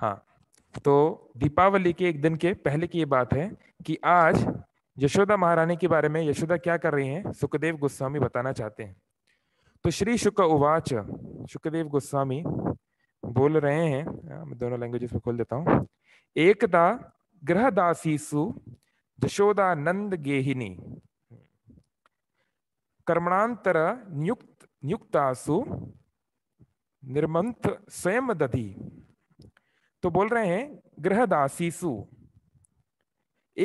हाँ तो दीपावली के एक दिन के पहले की ये बात है कि आज यशोदा महारानी के बारे में यशोदा क्या कर रही हैं सुखदेव गोस्वामी बताना चाहते हैं तो श्री शुक उवाच सुखदेव गोस्वामी बोल रहे हैं हाँ, मैं दोनों लैंग्वेजेस में खोल देता हूँ एकदा गृहदासीसु यशोदा नंद गेहिनी कर्मणांतर नियुक्त नियुक्तासु निर्मंथ स्वयं दधी तो बोल रहे हैं गृह दासीसु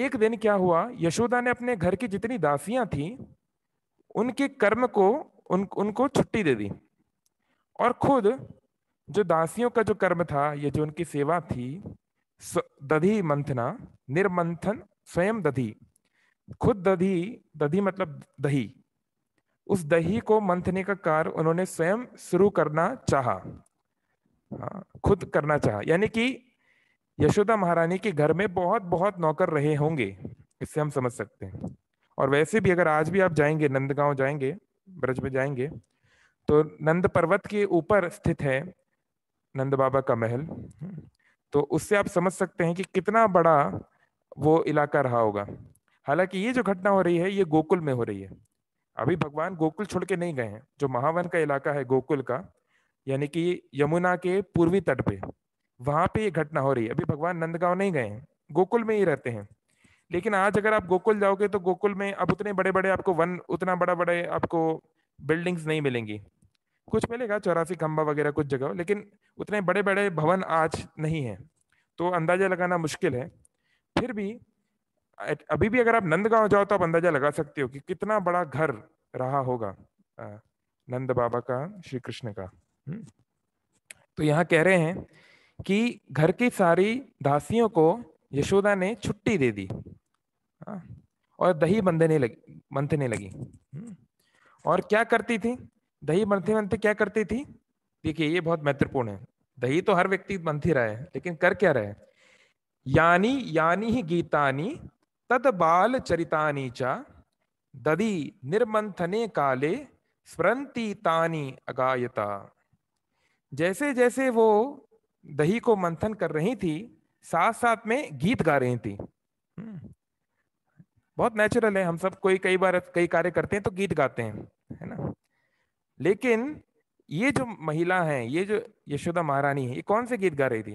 एक दिन क्या हुआ यशोदा ने अपने घर की जितनी दासियां थी उनके कर्म को उन उनको छुट्टी दे दी और खुद जो दासियों का जो कर्म था या जो उनकी सेवा थी दधी मंथना निर्मंथन स्वयं दधी खुद दधी दधी मतलब दही उस दही को मंथने का कार्य उन्होंने स्वयं शुरू करना चाहा खुद करना चाहा यानी कि यशोदा महारानी के घर में बहुत बहुत नौकर रहे होंगे इससे हम समझ सकते हैं और वैसे भी अगर आज भी आप जाएंगे नंदगांव जाएंगे ब्रज में जाएंगे तो नंद पर्वत के ऊपर स्थित है नंद बाबा का महल तो उससे आप समझ सकते हैं कि कितना बड़ा वो इलाका रहा होगा हालांकि ये जो घटना हो रही है ये गोकुल में हो रही है अभी भगवान गोकुल छोड़ के नहीं गए हैं जो महावन का इलाका है गोकुल का यानी कि यमुना के पूर्वी तट पे वहां पे ये घटना हो रही है अभी भगवान नंदगांव नहीं गए गोकुल में ही रहते हैं लेकिन आज अगर आप गोकुल जाओगे तो गोकुल में अब उतने बड़े बड़े आपको वन उतना बड़ा बड़े आपको बिल्डिंग्स नहीं मिलेंगी कुछ मिलेगा चौरासी खंबा वगैरह कुछ जगह लेकिन उतने बड़े बड़े भवन आज नहीं है तो अंदाजा लगाना मुश्किल है फिर भी अभी भी अगर आप नंदगांव जाओ तो आप अंदाजा लगा सकते हो कि कितना बड़ा घर रहा होगा नंद बाबा का श्री कृष्ण का तो यहाँ कह रहे हैं कि घर की सारी दासियों को यशोदा ने छुट्टी दे दी हाँ, और दही बंधने लगी बंधने लगी हम्म, और क्या करती थी दही बनते बनते क्या करती थी देखिए ये बहुत महत्वपूर्ण है दही तो हर व्यक्ति बनती रहा है लेकिन कर क्या रहे यानी यानी ही गीतानी तद बाल चरितानी चा दधी निर्मंथने काले स्मरती तानी अगायता जैसे जैसे वो दही को मंथन कर रही थी साथ साथ में गीत गा रही थी हम्म। बहुत नेचुरल है हम सब कोई कई बार कई कार्य करते हैं तो गीत गाते हैं है ना लेकिन ये जो महिला है ये जो यशोदा महारानी है ये कौन से गीत गा रही थी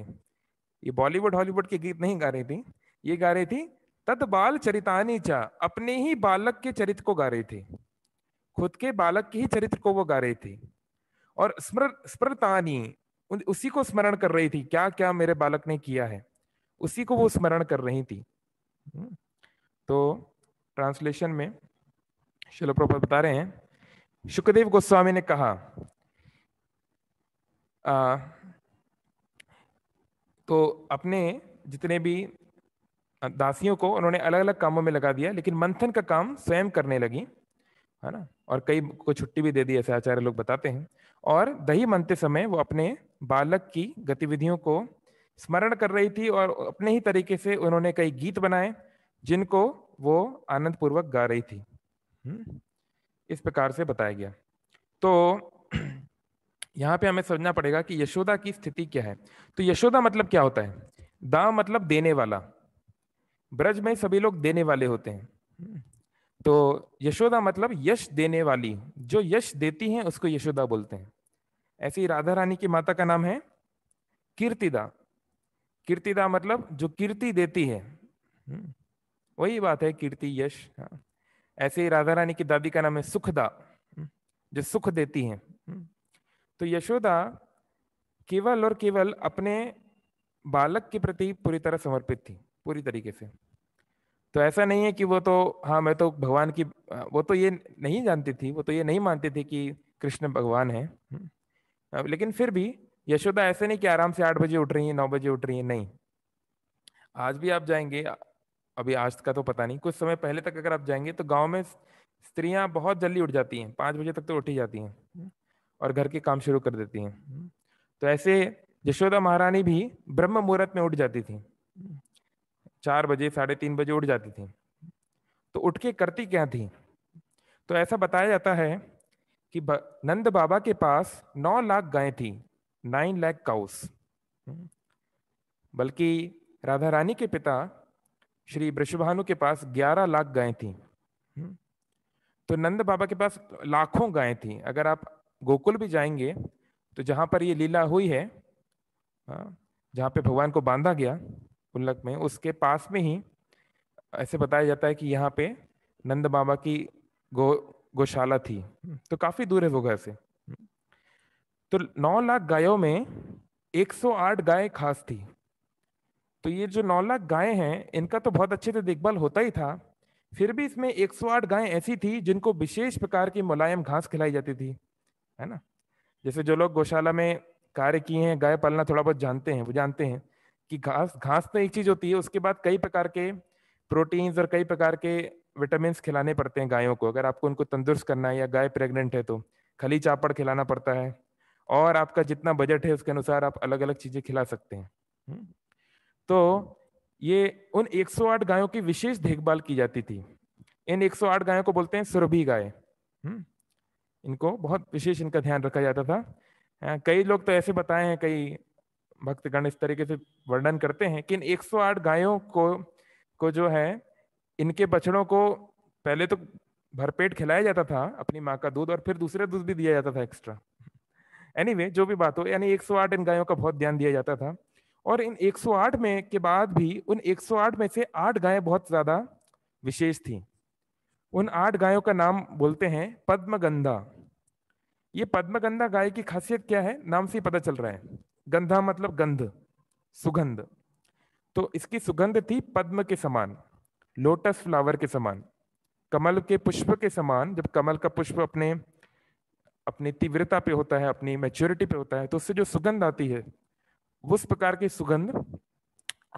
ये बॉलीवुड हॉलीवुड के गीत नहीं गा रही थी ये गा रही थी तत् बाल चरितानी चा अपने ही बालक के चरित्र को गा रही थी खुद के बालक के ही चरित्र को वो गा रही थी और स्मृत स्मृतानी उसी को स्मरण कर रही थी क्या क्या मेरे बालक ने किया है उसी को वो स्मरण कर रही थी हम्म, तो ट्रांसलेशन में शिलो प्रभा बता रहे हैं सुखदेव गोस्वामी ने कहा आ, तो अपने जितने भी दासियों को उन्होंने अलग अलग कामों में लगा दिया लेकिन मंथन का काम स्वयं करने लगी है ना और कई को छुट्टी भी दे दी ऐसे आचार्य लोग बताते हैं और दही मनते समय वो अपने बालक की गतिविधियों को स्मरण कर रही थी और अपने ही तरीके से उन्होंने कई गीत बनाए जिनको वो आनंद पूर्वक गा रही थी हम्म? इस प्रकार से बताया गया तो यहाँ पे हमें समझना पड़ेगा कि यशोदा की स्थिति क्या है तो यशोदा मतलब क्या होता है दा मतलब देने वाला ब्रज में सभी लोग देने वाले होते हैं हम्म? तो यशोदा मतलब यश देने वाली जो यश देती हैं उसको यशोदा बोलते हैं ऐसे ही राधा रानी की माता का नाम है कीर्तिदा कीर्तिदा मतलब जो कीर्ति देती है हम्म, वही बात है कीर्ति यश हाँ। ऐसे ही राधा रानी की दादी का नाम है सुखदा हम्म, जो सुख देती हैं हम्म, तो यशोदा केवल और केवल अपने बालक के प्रति पूरी तरह समर्पित थी पूरी तरीके से तो ऐसा नहीं है कि वो तो हाँ मैं तो भगवान की वो तो ये नहीं जानती थी वो तो ये नहीं मानती थी कि कृष्ण भगवान है लेकिन फिर भी यशोदा ऐसे नहीं कि आराम से आठ बजे उठ रही है नौ बजे उठ रही है नहीं आज भी आप जाएंगे अभी आज का तो पता नहीं कुछ समय पहले तक अगर आप जाएंगे तो गांव में स्त्रियां बहुत जल्दी उठ जाती हैं पाँच बजे तक तो उठ ही जाती हैं और घर के काम शुरू कर देती हैं तो ऐसे यशोदा महारानी भी ब्रह्म मुहूर्त में उठ जाती थी चार बजे साढ़े तीन बजे उठ जाती थी तो उठ के करती क्या थी तो ऐसा बताया जाता है कि नंद बाबा के पास नौ लाख गायें थी नाइन लाख काउस हम्म। बल्कि राधा रानी के पिता श्री ब्रशभानु के पास ग्यारह लाख गायें थी हम्म। तो नंद बाबा के पास लाखों गायें थी अगर आप गोकुल भी जाएंगे तो जहाँ पर ये लीला हुई है हाँ, जहाँ पे भगवान को बांधा गया गुल्लक में उसके पास में ही ऐसे बताया जाता है कि यहाँ पे नंद बाबा की गो गौशाला थी तो काफी दूर है वो घर से तो 9 लाख गायों में 108 गायें खास थी तो ये जो 9 लाख गायें हैं इनका तो बहुत अच्छे से देखभाल होता ही था फिर भी इसमें 108 गायें ऐसी थी जिनको विशेष प्रकार की मुलायम घास खिलाई जाती थी है ना जैसे जो लोग गौशाला में कार्य किए हैं गाय पालना थोड़ा बहुत जानते हैं वो जानते हैं कि घास घास तो एक चीज होती है उसके बाद कई प्रकार के प्रोटीन्स और कई प्रकार के विटामिन खिलाने पड़ते हैं गायों को अगर आपको उनको तंदुरुस्त करना है या गाय प्रेग्नेंट है तो खली चापड़ खिलाना पड़ता है और आपका जितना बजट है उसके अनुसार आप अलग अलग चीजें खिला सकते हैं हम्म। तो ये उन 108 गायों की विशेष देखभाल की जाती थी इन 108 गायों को बोलते हैं सुरभि गाय हम्म। इनको बहुत विशेष इनका ध्यान रखा जाता था कई लोग तो ऐसे बताए हैं कई भक्तगण इस तरीके से वर्णन करते हैं कि इन 108 गायों को को जो है इनके बछड़ों को पहले तो भरपेट खिलाया जाता था अपनी माँ का दूध और फिर दूसरा दूध भी दिया जाता था एक्स्ट्रा एनी anyway, जो भी बात हो यानी 108 इन गायों का बहुत ध्यान दिया जाता था और इन 108 में के बाद भी उन 108 में से आठ गायें बहुत ज़्यादा विशेष थी उन आठ गायों का नाम बोलते हैं पद्मगंधा ये पद्मगंधा गाय की खासियत क्या है नाम से ही पता चल रहा है गंधा मतलब गंध सुगंध तो इसकी सुगंध थी पद्म के समान लोटस फ्लावर के समान कमल के पुष्प के समान जब कमल का पुष्प अपने अपनी तीव्रता पे होता है अपनी मैच्योरिटी पे होता है तो उससे जो सुगंध आती है उस प्रकार की सुगंध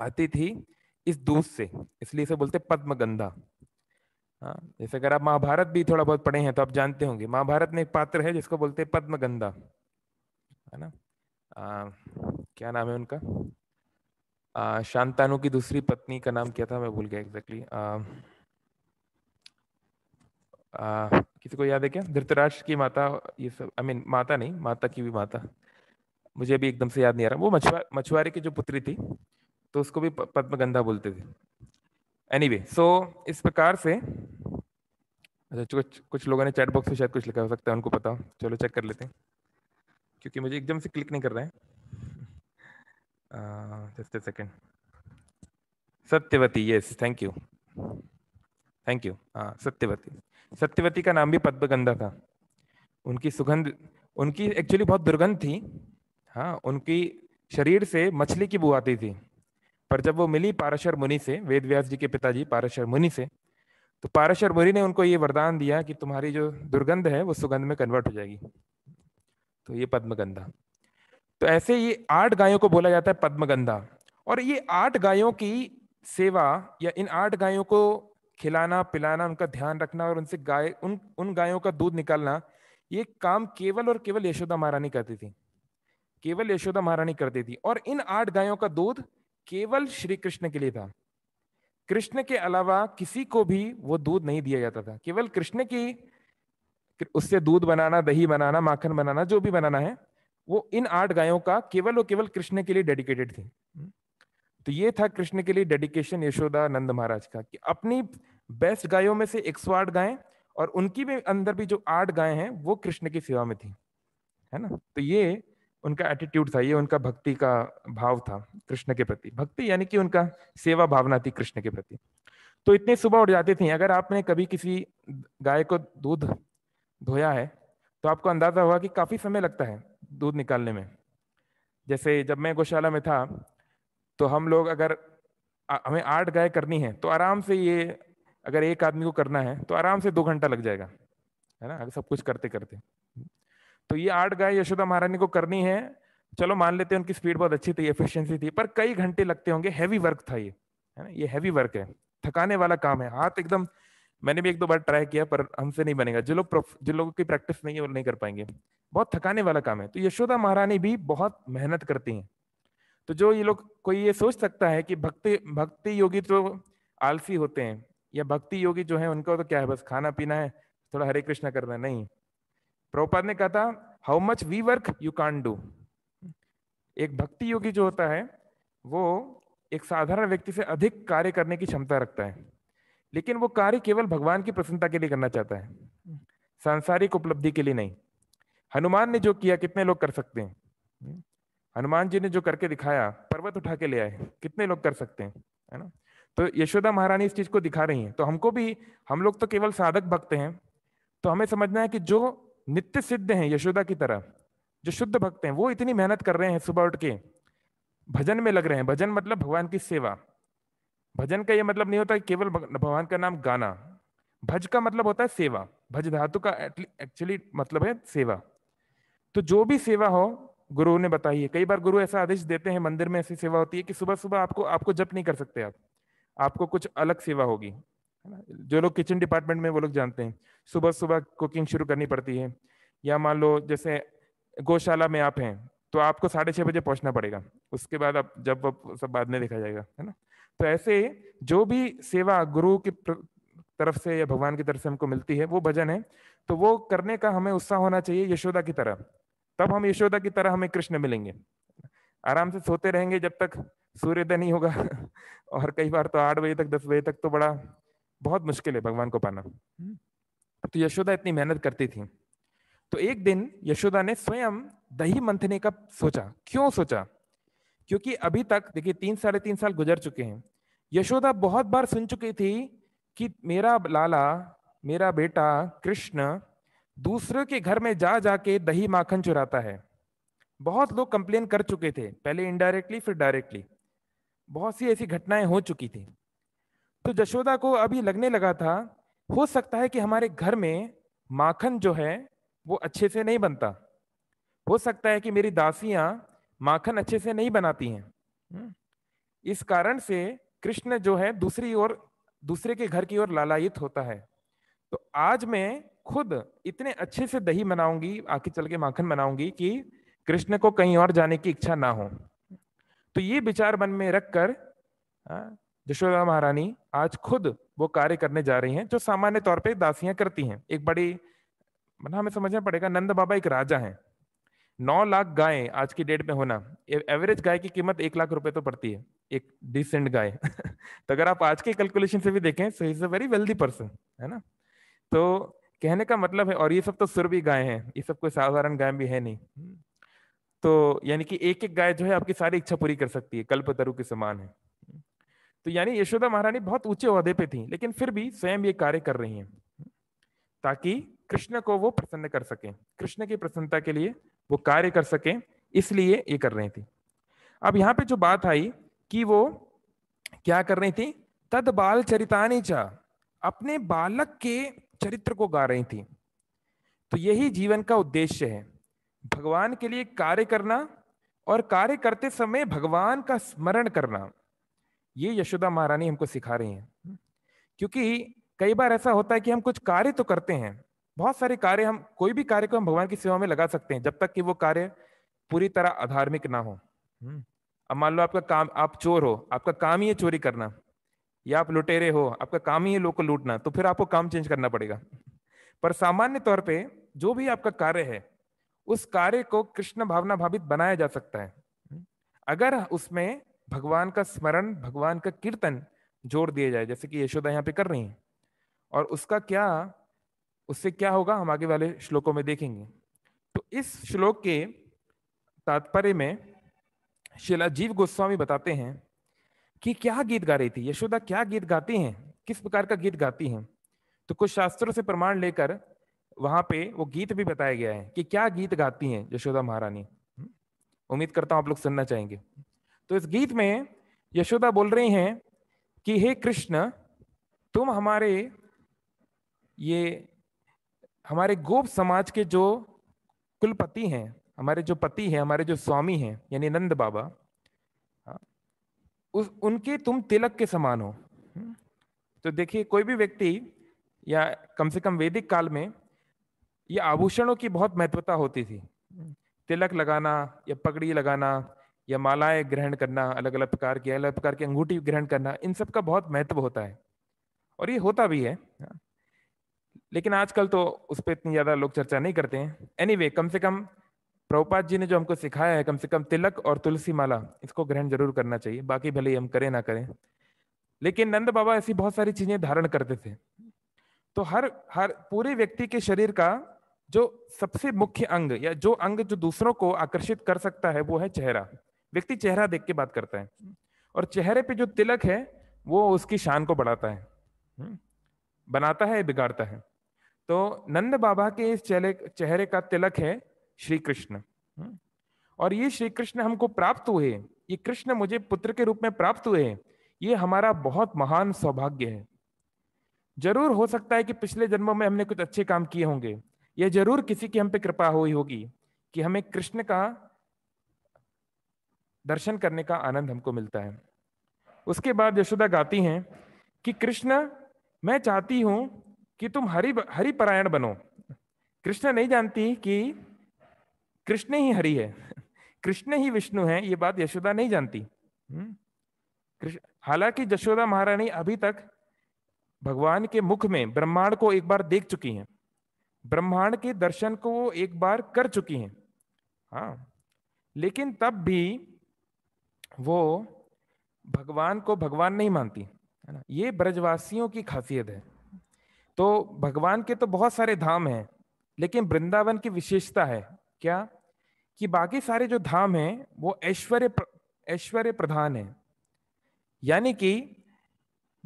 आती थी इस दूध से इसलिए इसे बोलते पद्म गंधा हाँ जैसे अगर आप महाभारत भी थोड़ा बहुत पढ़े हैं तो आप जानते होंगे महाभारत में एक पात्र है जिसको बोलते हैं गंधा है ना आ, क्या नाम है उनका शांतानु की दूसरी पत्नी का नाम क्या था मैं भूल गया एग्जैक्टली किसी को याद है क्या धृतराज की माता ये सब आई I मीन mean, माता नहीं माता की भी माता मुझे अभी एकदम से याद नहीं आ रहा वो मछुआ मछुआरे की जो पुत्री थी तो उसको भी पद्मगंधा बोलते थे एनीवे anyway, सो so, इस प्रकार से अच्छा कुछ कुछ लोगों ने चैट बॉक्स में शायद कुछ लिखा हो सकता है उनको पता हो चलो चेक कर लेते हैं क्योंकि मुझे एकदम से क्लिक नहीं कर रहे हैं just a second Satyavati yes thank you thank you हाँ सत्यवती सत्यवती का नाम भी पद्मगंधा था उनकी सुगंध उनकी एक्चुअली बहुत दुर्गंध थी हाँ उनकी शरीर से मछली की बू आती थी पर जब वो मिली पाराशर मुनि से वेद व्यास जी के पिताजी पाराशर मुनि से तो पाराशर मुनि ने उनको ये वरदान दिया कि तुम्हारी जो दुर्गंध है वो सुगंध में कन्वर्ट हो जाएगी तो ये पद्मगंधा तो ऐसे ये आठ गायों को बोला जाता है पद्मगंधा और ये आठ गायों की सेवा या इन आठ गायों को खिलाना पिलाना उनका ध्यान रखना और उनसे गाय उन उन गायों का दूध निकालना ये काम केवल और केवल यशोदा महारानी करती थी केवल यशोदा महारानी करती थी और इन आठ गायों का दूध केवल श्री कृष्ण के लिए था कृष्ण के अलावा किसी को भी वो दूध नहीं दिया जाता था केवल कृष्ण की फिर उससे दूध बनाना दही बनाना माखन बनाना जो भी बनाना है वो इन आठ गायों का केवल और केवल कृष्ण के लिए डेडिकेटेड थी हम्म। तो ये था कृष्ण के लिए डेडिकेशन यशोदा नंद महाराज का कि अपनी बेस्ट गायों में से एक सौ आठ गायें और उनकी भी अंदर भी जो आठ गायें हैं वो कृष्ण की सेवा में थी है ना तो ये उनका एटीट्यूड था ये उनका भक्ति का भाव था कृष्ण के प्रति भक्ति यानी कि उनका सेवा भावना थी कृष्ण के प्रति तो इतने सुबह उठ जाती थी अगर आपने कभी किसी गाय को दूध धोया है तो आपको अंदाज़ा हुआ कि काफ़ी समय लगता है दूध निकालने में जैसे जब मैं गौशाला में था तो हम लोग अगर आ, हमें आठ गाय करनी है तो आराम से ये अगर एक आदमी को करना है तो आराम से दो घंटा लग जाएगा है ना अगर सब कुछ करते करते तो ये आठ गाय यशोदा महारानी को करनी है चलो मान लेते हैं उनकी स्पीड बहुत अच्छी थी एफिशिएंसी थी पर कई घंटे लगते होंगे हैवी वर्क था ये है ना ये हैवी वर्क है थकाने वाला काम है हाथ एकदम मैंने भी एक दो बार ट्राई किया पर हमसे नहीं बनेगा जो लोग जिन लोगों की प्रैक्टिस नहीं है वो नहीं कर पाएंगे बहुत थकाने वाला काम है तो यशोदा महारानी भी बहुत मेहनत करती हैं तो जो ये लोग कोई ये सोच सकता है कि भक्ति भक्ति योगी तो आलसी होते हैं या भक्ति योगी जो है उनका तो क्या है बस खाना पीना है थोड़ा हरे कृष्णा करना है नहीं प्रभुपाद ने कहा था how much we work you can do एक भक्ति योगी जो होता है वो एक साधारण व्यक्ति से अधिक कार्य करने की क्षमता रखता है लेकिन वो कार्य केवल भगवान की प्रसन्नता के लिए करना चाहता है सांसारिक उपलब्धि के लिए नहीं हनुमान ने जो किया कितने लोग कर सकते हैं हनुमान जी ने जो करके दिखाया पर्वत उठा के ले आए कितने लोग कर सकते हैं है ना तो यशोदा महारानी इस चीज को दिखा रही हैं तो हमको भी हम लोग तो केवल साधक भक्त हैं तो हमें समझना है कि जो नित्य सिद्ध हैं यशोदा की तरह जो शुद्ध भक्त हैं वो इतनी मेहनत कर रहे हैं सुबह उठ के भजन में लग रहे हैं भजन मतलब भगवान की सेवा भजन का यह मतलब नहीं होता केवल भगवान का नाम गाना भज का मतलब होता है सेवा भज धातु का एक्चुअली मतलब है सेवा तो जो भी सेवा हो गुरु ने बताई है कई बार गुरु ऐसा आदेश देते हैं मंदिर में ऐसी सेवा होती है कि सुबह सुबह आपको आपको जप नहीं कर सकते आप आपको कुछ अलग सेवा होगी है ना जो लोग किचन डिपार्टमेंट में वो लोग जानते हैं सुबह सुबह कुकिंग शुरू करनी पड़ती है या मान लो जैसे गौशाला में आप हैं तो आपको साढ़े छः बजे पहुंचना पड़ेगा उसके बाद आप जब सब बाद में देखा जाएगा है ना तो ऐसे जो भी सेवा गुरु की तरफ से या भगवान की तरफ से हमको मिलती है वो भजन है तो वो करने का हमें उत्साह होना चाहिए यशोदा की तरह तब हम यशोदा की तरह हमें कृष्ण मिलेंगे आराम से सोते रहेंगे जब तक सूर्योदय नहीं होगा और कई बार तो आठ बजे तक दस बजे तक तो बड़ा बहुत मुश्किल है भगवान को पाना तो यशोदा इतनी मेहनत करती थी तो एक दिन यशोदा ने स्वयं दही मंथने का सोचा क्यों सोचा क्योंकि अभी तक देखिए तीन साढ़े तीन साल गुजर चुके हैं यशोदा बहुत बार सुन चुकी थी कि मेरा लाला मेरा बेटा कृष्ण दूसरों के घर में जा जाके दही माखन चुराता है बहुत लोग कंप्लेन कर चुके थे पहले इनडायरेक्टली फिर डायरेक्टली बहुत सी ऐसी घटनाएं हो चुकी थी तो जशोदा को अभी लगने लगा था हो सकता है कि हमारे घर में माखन जो है वो अच्छे से नहीं बनता हो सकता है कि मेरी दासियाँ माखन अच्छे से नहीं बनाती हैं हम्म। इस कारण से कृष्ण जो है दूसरी ओर दूसरे के घर की ओर लालायित होता है तो आज मैं खुद इतने अच्छे से दही बनाऊंगी आखिर चल के माखन बनाऊंगी कि कृष्ण को कहीं और जाने की इच्छा ना हो तो ये विचार मन में रख हाँ, यशोदा महारानी आज खुद वो कार्य करने जा रही हैं जो सामान्य तौर पे दासियां करती हैं एक बड़ी मतलब हमें समझना पड़ेगा नंद बाबा एक राजा हैं नौ लाख गाय आज की डेट में होना एवरेज गाय की कीमत एक लाख रुपए तो पड़ती है एक डिसेंट गाय तो अगर आप आज के कैलकुलेशन से भी देखें so is a very wealthy person है ना तो कहने का मतलब है और ये सब तो सुर भी गाय हैं ये सब कोई साधारण गाय भी है नहीं तो यानी कि एक एक गाय जो है आपकी सारी इच्छा पूरी कर सकती है कल्पतरु के समान है तो यानी यशोदा महारानी बहुत ऊंचे अहदे पे थी लेकिन फिर भी स्वयं ये कार्य कर रही हैं ताकि कृष्ण को वो प्रसन्न कर सके कृष्ण की प्रसन्नता के लिए वो कार्य कर सके इसलिए ये कर रही थी अब यहाँ पे जो बात आई कि वो क्या कर रही थी तद बाल चरितानी चा अपने बालक के चरित्र को गा रही थी तो यही जीवन का उद्देश्य है भगवान के लिए कार्य करना और कार्य करते समय भगवान का स्मरण करना ये यशोदा महारानी हमको सिखा रही हैं क्योंकि कई बार ऐसा होता है कि हम कुछ कार्य तो करते हैं बहुत सारे कार्य हम कोई भी कार्य को हम भगवान की सेवा में लगा सकते हैं जब तक कि वो कार्य पूरी तरह अधार्मिक ना हो हम्म। अब मान लो आपका काम आप चोर हो आपका काम ही है चोरी करना या आप लुटेरे हो आपका काम ही है लोग को लूटना तो फिर आपको काम चेंज करना पड़ेगा पर सामान्य तौर पे जो भी आपका कार्य है उस कार्य को कृष्ण भावना भावित बनाया जा सकता है हम्म। अगर उसमें भगवान का स्मरण भगवान का कीर्तन जोड़ दिया जाए जैसे कि यशोदा यहाँ पे कर रही है और उसका क्या उससे क्या होगा हम आगे वाले श्लोकों में देखेंगे तो इस श्लोक के तात्पर्य में शिला जीव गोस्वामी बताते हैं कि क्या गीत गा रही थी यशोदा क्या गीत गाती हैं किस प्रकार का गीत गाती हैं तो कुछ शास्त्रों से प्रमाण लेकर वहां पे वो गीत भी बताया गया है कि क्या गीत गाती हैं यशोदा महारानी हम्म। उम्मीद करता हूं आप लोग सुनना चाहेंगे तो इस गीत में यशोदा बोल रही हैं कि हे कृष्ण तुम हमारे ये हमारे गोप समाज के जो कुलपति हैं हमारे जो पति हैं हमारे जो स्वामी हैं यानी नंद बाबा हाँ, उस उनके तुम तिलक के समान हो हम्म, तो देखिए कोई भी व्यक्ति या कम से कम वैदिक काल में ये आभूषणों की बहुत महत्वता होती थी हम्म, तिलक लगाना या पगड़ी लगाना या मालाएं ग्रहण करना अलग अलग प्रकार की अलग प्रकार की अंगूठी ग्रहण करना इन सब का बहुत महत्व होता है और ये होता भी है हाँ। लेकिन आजकल तो उस पर इतनी ज़्यादा लोग चर्चा नहीं करते हैं एनी anyway, कम से कम प्रभुपात जी ने जो हमको सिखाया है कम से कम तिलक और तुलसी माला इसको ग्रहण जरूर करना चाहिए बाकी भले ही हम करें ना करें लेकिन नंद बाबा ऐसी बहुत सारी चीज़ें धारण करते थे तो हर हर पूरे व्यक्ति के शरीर का जो सबसे मुख्य अंग या जो अंग जो दूसरों को आकर्षित कर सकता है वो है चेहरा व्यक्ति चेहरा देख के बात करता है और चेहरे पे जो तिलक है वो उसकी शान को बढ़ाता है हम्म। बनाता है बिगाड़ता है तो नंद बाबा के इस चेहरे चेहरे का तिलक है श्री कृष्ण हम्म। और ये श्री कृष्ण हमको प्राप्त हुए ये कृष्ण मुझे पुत्र के रूप में प्राप्त हुए ये हमारा बहुत महान सौभाग्य है जरूर हो सकता है कि पिछले जन्मों में हमने कुछ अच्छे काम किए होंगे यह जरूर किसी की हम पे कृपा हुई होगी कि हमें कृष्ण का दर्शन करने का आनंद हमको मिलता है उसके बाद यशोदा गाती हैं कि कृष्ण मैं चाहती हूँ कि तुम हरि हरि परायण बनो कृष्ण नहीं जानती कि कृष्ण ही हरि है कृष्ण ही विष्णु है ये बात यशोदा नहीं जानती हम्म। हालांकि यशोदा महारानी अभी तक भगवान के मुख में ब्रह्मांड को एक बार देख चुकी हैं ब्रह्मांड के दर्शन को वो एक बार कर चुकी हैं हाँ लेकिन तब भी वो भगवान को भगवान नहीं मानती है ना ये ब्रजवासियों की खासियत है तो भगवान के तो बहुत सारे धाम हैं लेकिन वृंदावन की विशेषता है क्या कि बाकी सारे जो धाम हैं वो ऐश्वर्य ऐश्वर्य प्रधान है यानी कि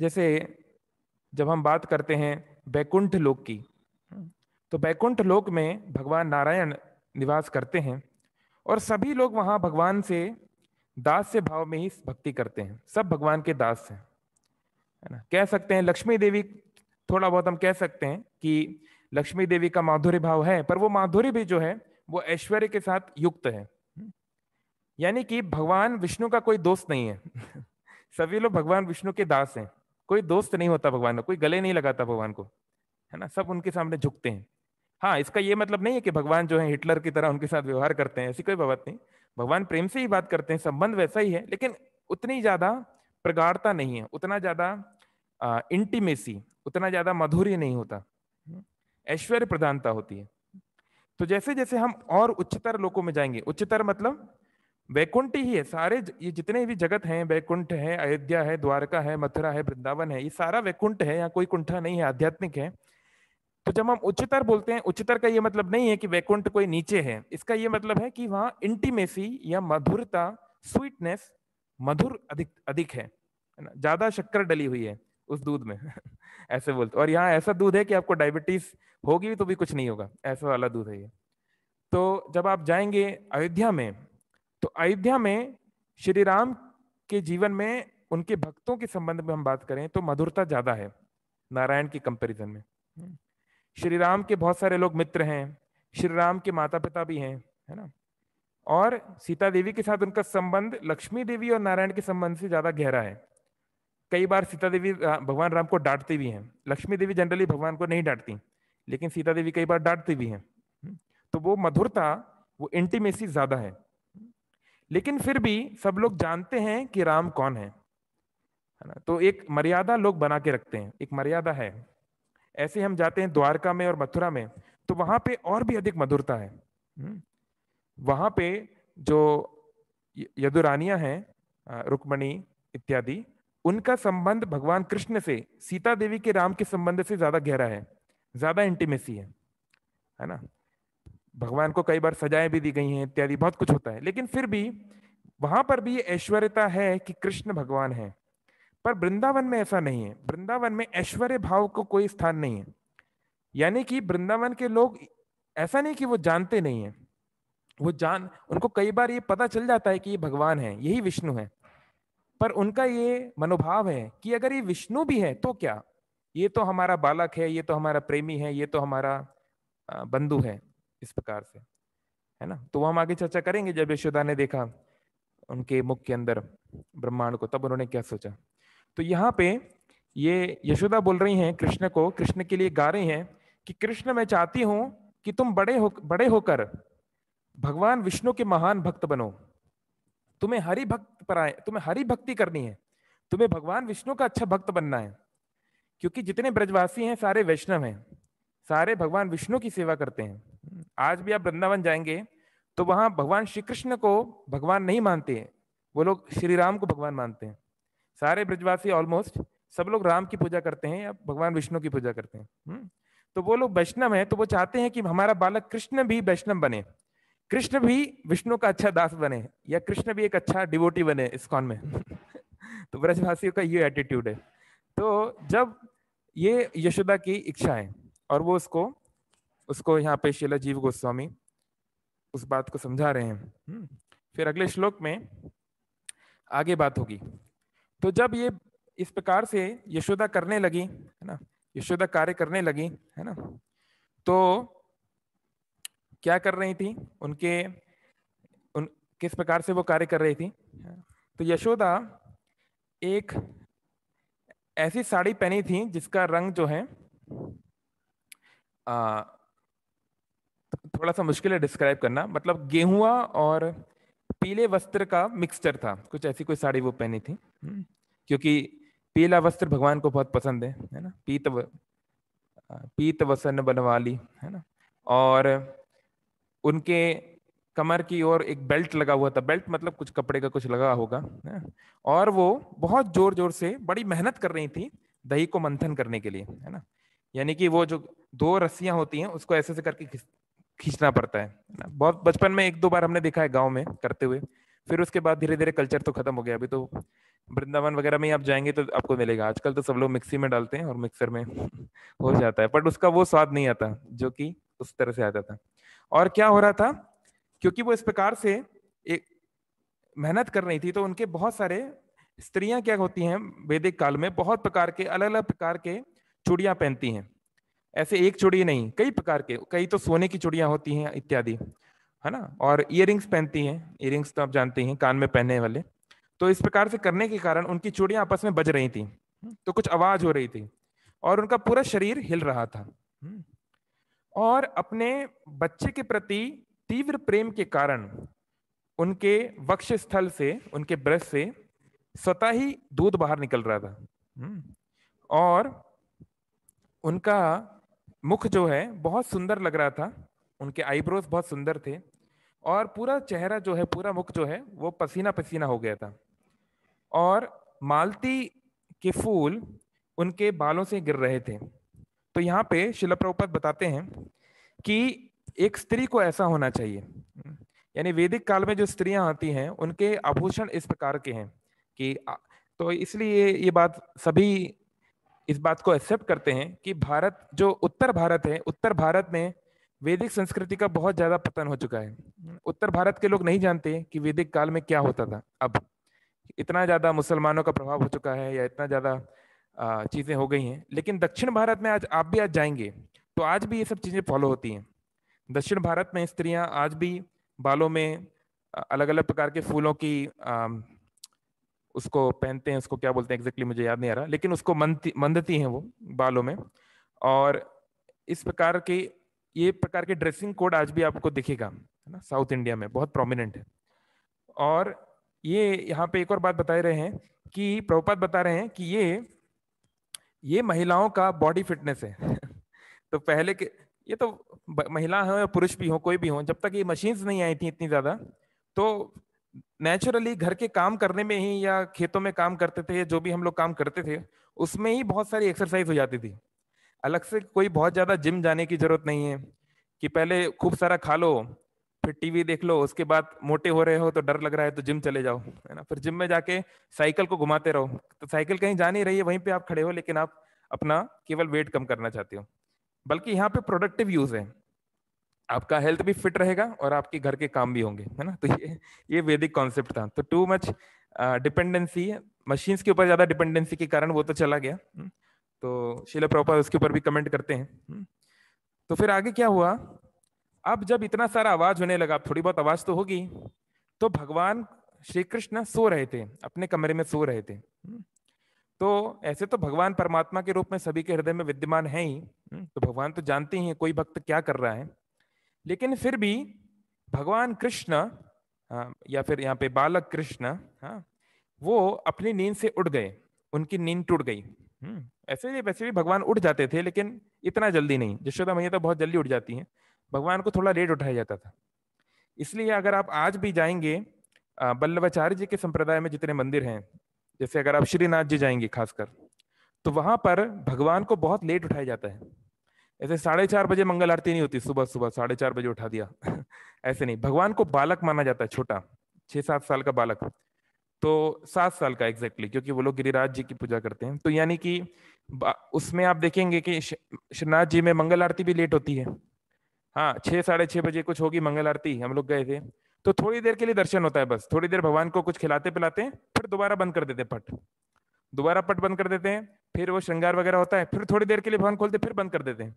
जैसे जब हम बात करते हैं बैकुंठ लोक की तो बैकुंठ लोक में भगवान नारायण निवास करते हैं और सभी लोग वहाँ भगवान से दास से भाव में ही भक्ति करते हैं सब भगवान के दास हैं है ना कह सकते हैं लक्ष्मी देवी थोड़ा बहुत हम कह सकते हैं कि लक्ष्मी देवी का माधुरी भाव है पर वो माधुरी भी जो है वो ऐश्वर्य के साथ युक्त है यानी कि भगवान विष्णु का कोई दोस्त नहीं है सभी लोग भगवान विष्णु के दास हैं कोई दोस्त नहीं होता भगवान का कोई गले नहीं लगाता भगवान को है ना सब उनके सामने झुकते हैं हाँ इसका ये मतलब नहीं है कि भगवान जो है हिटलर की तरह उनके साथ व्यवहार करते हैं ऐसी कोई बात नहीं भगवान प्रेम से ही बात करते हैं संबंध वैसा ही है लेकिन उतनी ज्यादा प्रगाढ़ता नहीं है उतना ज्यादा इंटीमेसी उतना ज्यादा ही नहीं होता ऐश्वर्य प्रधानता होती है तो जैसे जैसे हम और उच्चतर लोकों में जाएंगे उच्चतर मतलब वैकुंठ ही है सारे ये जितने भी जगत हैं वैकुंठ है अयोध्या है द्वारका है मथुरा है वृंदावन है ये सारा वैकुंठ है यहाँ कोई कुंठा नहीं है आध्यात्मिक है तो जब हम उच्चतर बोलते हैं उच्चतर का ये मतलब नहीं है कि वैकुंठ कोई नीचे है इसका ये मतलब है कि वहाँ इंटीमेसी या मधुरता स्वीटनेस मधुर अधिक अधिक है ना ज्यादा शक्कर डली हुई है उस दूध में ऐसे बोलते और यहाँ ऐसा दूध है कि आपको डायबिटीज होगी तो भी कुछ नहीं होगा ऐसा वाला दूध है ये तो जब आप जाएंगे अयोध्या में तो अयोध्या में श्री राम के जीवन में उनके भक्तों के संबंध में हम बात करें तो मधुरता ज्यादा है नारायण के कंपैरिजन में हम्म। श्री राम के बहुत सारे लोग मित्र हैं श्री राम के माता पिता भी हैं है ना और सीता देवी के साथ उनका संबंध लक्ष्मी देवी और नारायण के संबंध से ज्यादा गहरा है कई बार सीता देवी भगवान राम को डांटती भी हैं लक्ष्मी देवी जनरली भगवान को नहीं डांटती लेकिन सीता देवी कई बार डांटती भी हैं हम्म, तो वो मधुरता वो इंटीमेसी ज्यादा है लेकिन फिर भी सब लोग जानते हैं कि राम कौन है ना तो एक मर्यादा लोग बना के रखते हैं एक मर्यादा है ऐसे हम जाते हैं द्वारका में और मथुरा में तो वहां पे और भी अधिक मधुरता है हम्म, वहां पे जो यदुरानिया हैं रुक्मणी इत्यादि उनका संबंध भगवान कृष्ण से सीता देवी के राम के संबंध से ज्यादा गहरा है ज्यादा इंटीमेसी है है ना भगवान को कई बार सजाएं भी दी गई हैं इत्यादि बहुत कुछ होता है लेकिन फिर भी वहां पर भी ये ऐश्वर्यता है कि कृष्ण भगवान है पर वृंदावन में ऐसा नहीं है वृंदावन में ऐश्वर्य भाव को कोई स्थान नहीं है यानी कि वृंदावन के लोग ऐसा नहीं कि वो जानते नहीं है वो जान उनको कई बार ये पता चल जाता है कि ये भगवान है यही विष्णु है पर उनका ये मनोभाव है कि अगर ये विष्णु भी है तो क्या ये तो हमारा बालक है ये तो हमारा प्रेमी है ये तो हमारा बंधु है इस प्रकार से है ना तो वो हम आगे चर्चा करेंगे जब यशोदा ने देखा उनके मुख के अंदर ब्रह्मांड को तब उन्होंने क्या सोचा तो यहाँ पे ये यशोदा बोल रही हैं कृष्ण को कृष्ण के लिए गा रही हैं कि कृष्ण मैं चाहती हूँ कि तुम बड़े हो बड़े होकर भगवान विष्णु के महान भक्त बनो तुम्हें हरि भक्त आए तुम्हें हरि भक्ति करनी है तुम्हें भगवान विष्णु का अच्छा भक्त बनना है क्योंकि जितने ब्रजवासी हैं सारे वैष्णव हैं सारे भगवान विष्णु की सेवा करते हैं आज भी आप वृंदावन जाएंगे तो वहाँ भगवान श्री कृष्ण को भगवान नहीं मानते हैं वो लोग श्री राम को भगवान मानते हैं सारे ब्रजवासी ऑलमोस्ट सब लोग राम की पूजा करते हैं या भगवान विष्णु की पूजा करते हैं हम्म, तो वो लोग वैष्णव हैं तो वो चाहते हैं कि हमारा बालक कृष्ण भी वैष्णव बने कृष्ण भी विष्णु का अच्छा दास बने या कृष्ण भी एक अच्छा डिवोटी बने कौन में तो ब्रजभाषियों का ये एटीट्यूड है तो जब ये यशोदा की इच्छा है और वो उसको उसको यहाँ पे शिला जीव गोस्वामी उस बात को समझा रहे हैं हम्म, फिर अगले श्लोक में आगे बात होगी तो जब ये इस प्रकार से यशोदा करने लगी है ना यशोदा कार्य करने लगी है ना तो क्या कर रही थी उनके उन किस प्रकार से वो कार्य कर रही थी तो यशोदा एक ऐसी साड़ी पहनी थी जिसका रंग जो है आ, थोड़ा सा मुश्किल है डिस्क्राइब करना मतलब गेहुआ और पीले वस्त्र का मिक्सचर था कुछ ऐसी कोई साड़ी वो पहनी थी हम्म, क्योंकि पीला वस्त्र भगवान को बहुत पसंद है है ना पीत पीत वसन बनवाली है ना और उनके कमर की ओर एक बेल्ट लगा हुआ था बेल्ट मतलब कुछ कपड़े का कुछ लगा होगा और वो बहुत जोर जोर से बड़ी मेहनत कर रही थी दही को मंथन करने के लिए है ना यानी कि वो जो दो रस्सियां होती हैं उसको ऐसे से करके खींचना पड़ता है ना बहुत बचपन में एक दो बार हमने देखा है गाँव में करते हुए फिर उसके बाद धीरे धीरे कल्चर तो खत्म हो गया अभी तो वृंदावन वगैरह में आप जाएंगे तो आपको मिलेगा आजकल तो सब लोग मिक्सी में डालते हैं और मिक्सर में हो जाता है बट उसका वो स्वाद नहीं आता जो कि उस तरह से आता था और क्या हो रहा था क्योंकि वो इस प्रकार से एक मेहनत कर रही थी तो उनके बहुत सारे स्त्रियां क्या होती हैं वैदिक काल में बहुत प्रकार के अलग अलग प्रकार के चुड़ियां पहनती हैं ऐसे एक चूड़ी नहीं कई प्रकार के कई तो सोने की चुड़ियां होती हैं इत्यादि है ना और इयर पहनती हैं इयर तो आप जानते हैं कान में पहनने वाले तो इस प्रकार से करने के कारण उनकी चूड़ियां आपस में बज रही थी तो कुछ आवाज हो रही थी और उनका पूरा शरीर हिल रहा था और अपने बच्चे के प्रति तीव्र प्रेम के कारण उनके वक्ष स्थल से उनके ब्रश से स्वतः ही दूध बाहर निकल रहा था हम्म। और उनका मुख जो है बहुत सुंदर लग रहा था उनके आईब्रोज बहुत सुंदर थे और पूरा चेहरा जो है पूरा मुख जो है वो पसीना पसीना हो गया था और मालती के फूल उनके बालों से गिर रहे थे तो यहाँ पे शिला प्रभुपत बताते हैं कि एक स्त्री को ऐसा होना चाहिए यानी वैदिक काल में जो स्त्रियां आती हैं उनके आभूषण इस प्रकार के हैं कि तो इसलिए ये बात सभी इस बात को एक्सेप्ट करते हैं कि भारत जो उत्तर भारत है उत्तर भारत में वैदिक संस्कृति का बहुत ज्यादा पतन हो चुका है उत्तर भारत के लोग नहीं जानते कि वैदिक काल में क्या होता था अब इतना ज्यादा मुसलमानों का प्रभाव हो चुका है या इतना ज्यादा चीज़ें हो गई हैं लेकिन दक्षिण भारत में आज आप भी आज जाएंगे तो आज भी ये सब चीज़ें फॉलो होती हैं दक्षिण भारत में स्त्रियां आज भी बालों में अलग अलग प्रकार के फूलों की आ, उसको पहनते हैं उसको क्या बोलते हैं एग्जैक्टली मुझे याद नहीं आ रहा लेकिन उसको मंदती मंदती हैं वो बालों में और इस प्रकार के ये प्रकार के ड्रेसिंग कोड आज भी आपको दिखेगा है ना साउथ इंडिया में बहुत प्रोमिनेंट है और ये यहाँ पे एक और बात बताए रहे हैं कि प्रभुपात बता रहे हैं कि ये ये महिलाओं का बॉडी फिटनेस है तो पहले के ये तो महिला हो या पुरुष भी हो कोई भी हो जब तक ये मशीन्स नहीं आई थी इतनी ज़्यादा तो नेचुरली घर के काम करने में ही या खेतों में काम करते थे या जो भी हम लोग काम करते थे उसमें ही बहुत सारी एक्सरसाइज हो जाती थी अलग से कोई बहुत ज़्यादा जिम जाने की ज़रूरत नहीं है कि पहले खूब सारा खा लो फिर टीवी देख लो उसके बाद मोटे हो रहे हो तो डर लग रहा है तो जिम चले जाओ है ना फिर जिम में जाके साइकिल को घुमाते रहो तो साइकिल कहीं जा नहीं रही है वहीं पे आप खड़े हो लेकिन आप अपना केवल वेट कम करना चाहते हो बल्कि यहाँ पे प्रोडक्टिव यूज है आपका हेल्थ भी फिट रहेगा और आपके घर के काम भी होंगे है ना तो ये ये वैदिक कॉन्सेप्ट था तो टू मच डिपेंडेंसी मशीन्स के ऊपर ज्यादा डिपेंडेंसी के कारण वो तो चला गया हम्म, तो शिला प्रोपा उसके ऊपर भी कमेंट करते हैं हम्म, तो फिर आगे क्या हुआ अब जब इतना सारा आवाज होने लगा थोड़ी बहुत आवाज तो होगी तो भगवान श्री कृष्ण सो रहे थे अपने कमरे में सो रहे थे हम्म। तो ऐसे तो भगवान परमात्मा के रूप में सभी के हृदय में विद्यमान है ही हम्म। तो भगवान तो जानते ही हैं कोई भक्त क्या कर रहा है लेकिन फिर भी भगवान कृष्ण हाँ, या फिर यहाँ पे बालक कृष्ण हाँ वो अपनी नींद से उठ गए उनकी नींद टूट गई हम्म। ऐसे भी वैसे भी भगवान उठ जाते थे लेकिन इतना जल्दी नहीं जशोदा मैया तो बहुत जल्दी उठ जाती हैं भगवान को थोड़ा रेड उठाया जाता था इसलिए अगर आप आज भी जाएंगे बल्लभाचार्य जी के संप्रदाय में जितने मंदिर हैं जैसे अगर आप श्रीनाथ जी जाएंगे खासकर तो वहां पर भगवान को बहुत लेट उठाया जाता है ऐसे साढ़े चार बजे मंगल आरती नहीं होती सुबह सुबह साढ़े चार बजे उठा दिया ऐसे नहीं भगवान को बालक माना जाता है छोटा छः सात साल का बालक तो सात साल का एग्जैक्टली क्योंकि वो लोग गिरिराज जी की पूजा करते हैं तो यानी कि उसमें आप देखेंगे कि श्रीनाथ जी में मंगल आरती भी लेट होती है हाँ छः साढ़े छः बजे कुछ होगी मंगल आरती हम लोग गए थे तो थोड़ी देर के लिए दर्शन होता है बस थोड़ी देर भगवान को कुछ खिलाते पिलाते हैं फिर दोबारा बंद कर देते पट दोबारा पट बंद कर देते हैं फिर वो श्रृंगार वगैरह होता है फिर थोड़ी देर के लिए भगवान खोलते फिर बंद कर देते हैं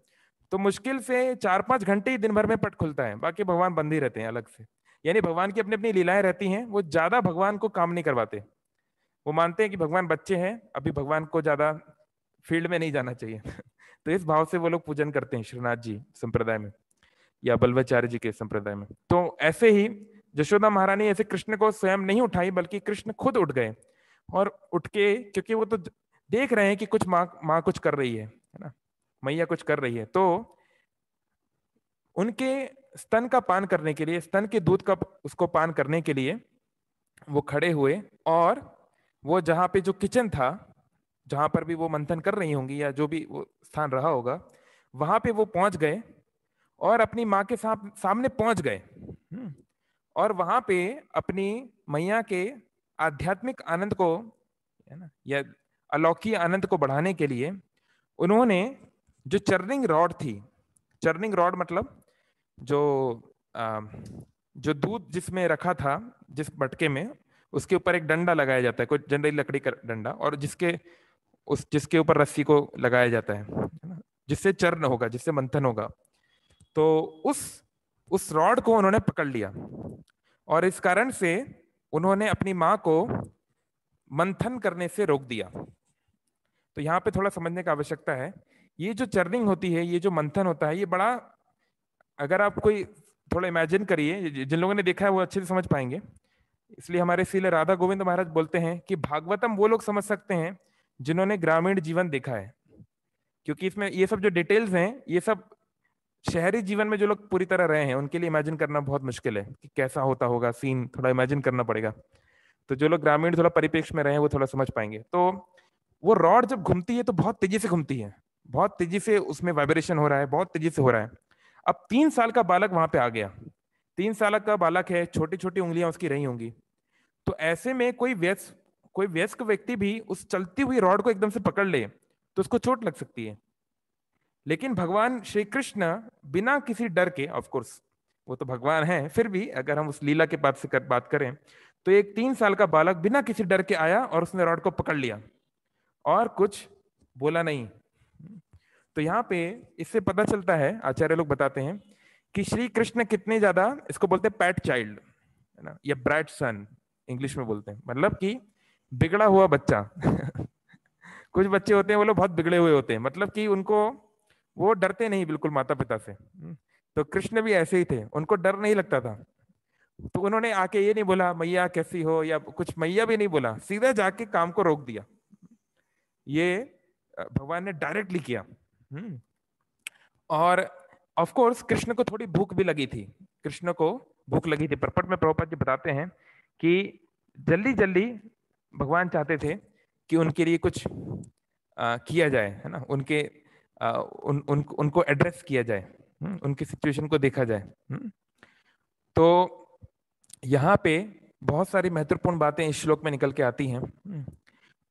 तो मुश्किल से चार पाँच घंटे ही दिन भर में पट खुलता है बाकी भगवान बंद ही रहते हैं अलग से यानी भगवान की अपनी अपनी लीलाएं रहती हैं वो ज़्यादा भगवान को काम नहीं करवाते वो मानते हैं कि भगवान बच्चे हैं अभी भगवान को ज़्यादा फील्ड में नहीं जाना चाहिए तो इस भाव से वो लोग पूजन करते हैं श्रीनाथ जी संप्रदाय में या बल्वाचार्य जी के संप्रदाय में तो ऐसे ही जशोदा महारानी ऐसे कृष्ण को स्वयं नहीं उठाई बल्कि कृष्ण खुद उठ गए और उठ के क्योंकि वो तो देख रहे हैं कि कुछ माँ माँ कुछ कर रही है है ना मैया कुछ कर रही है तो उनके स्तन का पान करने के लिए स्तन के दूध का उसको पान करने के लिए वो खड़े हुए और वो जहाँ पे जो किचन था जहाँ पर भी वो मंथन कर रही होंगी या जो भी वो स्थान रहा होगा वहाँ पे वो पहुँच गए और अपनी माँ के सामने पहुंच गए हम्म। और वहां पे अपनी मैया के आध्यात्मिक आनंद को है ना या अलौकिक आनंद को बढ़ाने के लिए उन्होंने जो चर्निंग रॉड थी चर्निंग रॉड मतलब जो आ, जो दूध जिसमें रखा था जिस बटके में उसके ऊपर एक डंडा लगाया जाता है कोई जनरली लकड़ी का डंडा और जिसके उस जिसके ऊपर रस्सी को लगाया जाता है जिससे चरण होगा जिससे मंथन होगा तो उस उस रॉड को उन्होंने पकड़ लिया और इस कारण से उन्होंने अपनी माँ को मंथन करने से रोक दिया तो यहाँ पे थोड़ा समझने का आवश्यकता है ये जो चर्निंग होती है ये जो मंथन होता है ये बड़ा अगर आप कोई थोड़ा इमेजिन करिए जिन लोगों ने देखा है वो अच्छे से समझ पाएंगे इसलिए हमारे सीले राधा गोविंद महाराज बोलते हैं कि भागवतम वो लोग समझ सकते हैं जिन्होंने ग्रामीण जीवन देखा है क्योंकि इसमें ये सब जो डिटेल्स हैं ये सब शहरी जीवन में जो लोग पूरी तरह रहे हैं उनके लिए इमेजिन करना बहुत मुश्किल है कि कैसा होता होगा सीन थोड़ा इमेजिन करना पड़ेगा तो जो लोग ग्रामीण थोड़ा परिपेक्ष में रहे हैं वो थोड़ा समझ पाएंगे तो वो रॉड जब घूमती है तो बहुत तेजी से घूमती है बहुत तेजी से उसमें वाइब्रेशन हो रहा है बहुत तेजी से हो रहा है अब तीन साल का बालक वहां पे आ गया तीन साल का बालक है छोटी छोटी उंगलियां उसकी रही होंगी तो ऐसे में कोई व्यस्क कोई व्यस्क व्यक्ति भी उस चलती हुई रॉड को एकदम से पकड़ ले तो उसको चोट लग सकती है लेकिन भगवान श्री कृष्ण बिना किसी डर के ऑफ कोर्स वो तो भगवान है फिर भी अगर हम उस लीला के बात से कर, बात करें तो एक तीन साल का बालक बिना किसी डर के आया और उसने रॉड को पकड़ लिया और कुछ बोला नहीं तो यहाँ पे इससे पता चलता है आचार्य लोग बताते हैं कि श्री कृष्ण कितने ज्यादा इसको बोलते हैं पैट चाइल्ड है ना या ब्रैट सन इंग्लिश में बोलते हैं मतलब कि बिगड़ा हुआ बच्चा कुछ बच्चे होते हैं वो लोग बहुत बिगड़े हुए होते हैं मतलब कि उनको वो डरते नहीं बिल्कुल माता पिता से हम्म, तो कृष्ण भी ऐसे ही थे उनको डर नहीं लगता था तो उन्होंने आके ये नहीं बोला मैया कैसी हो या कुछ मैया भी नहीं बोला सीधा जाके काम को रोक दिया ये भगवान ने डायरेक्टली किया हम्म, और ऑफ कोर्स कृष्ण को थोड़ी भूख भी लगी थी कृष्ण को भूख लगी थी परपट में प्रभुपद जी बताते हैं कि जल्दी जल्दी भगवान चाहते थे कि उनके लिए कुछ आ, किया जाए है ना उनके उन, उन उनको एड्रेस किया जाए हम्म, उनकी सिचुएशन को देखा जाए हम्म। तो यहाँ पे बहुत सारी महत्वपूर्ण बातें इस श्लोक में निकल के आती हैं हम्म।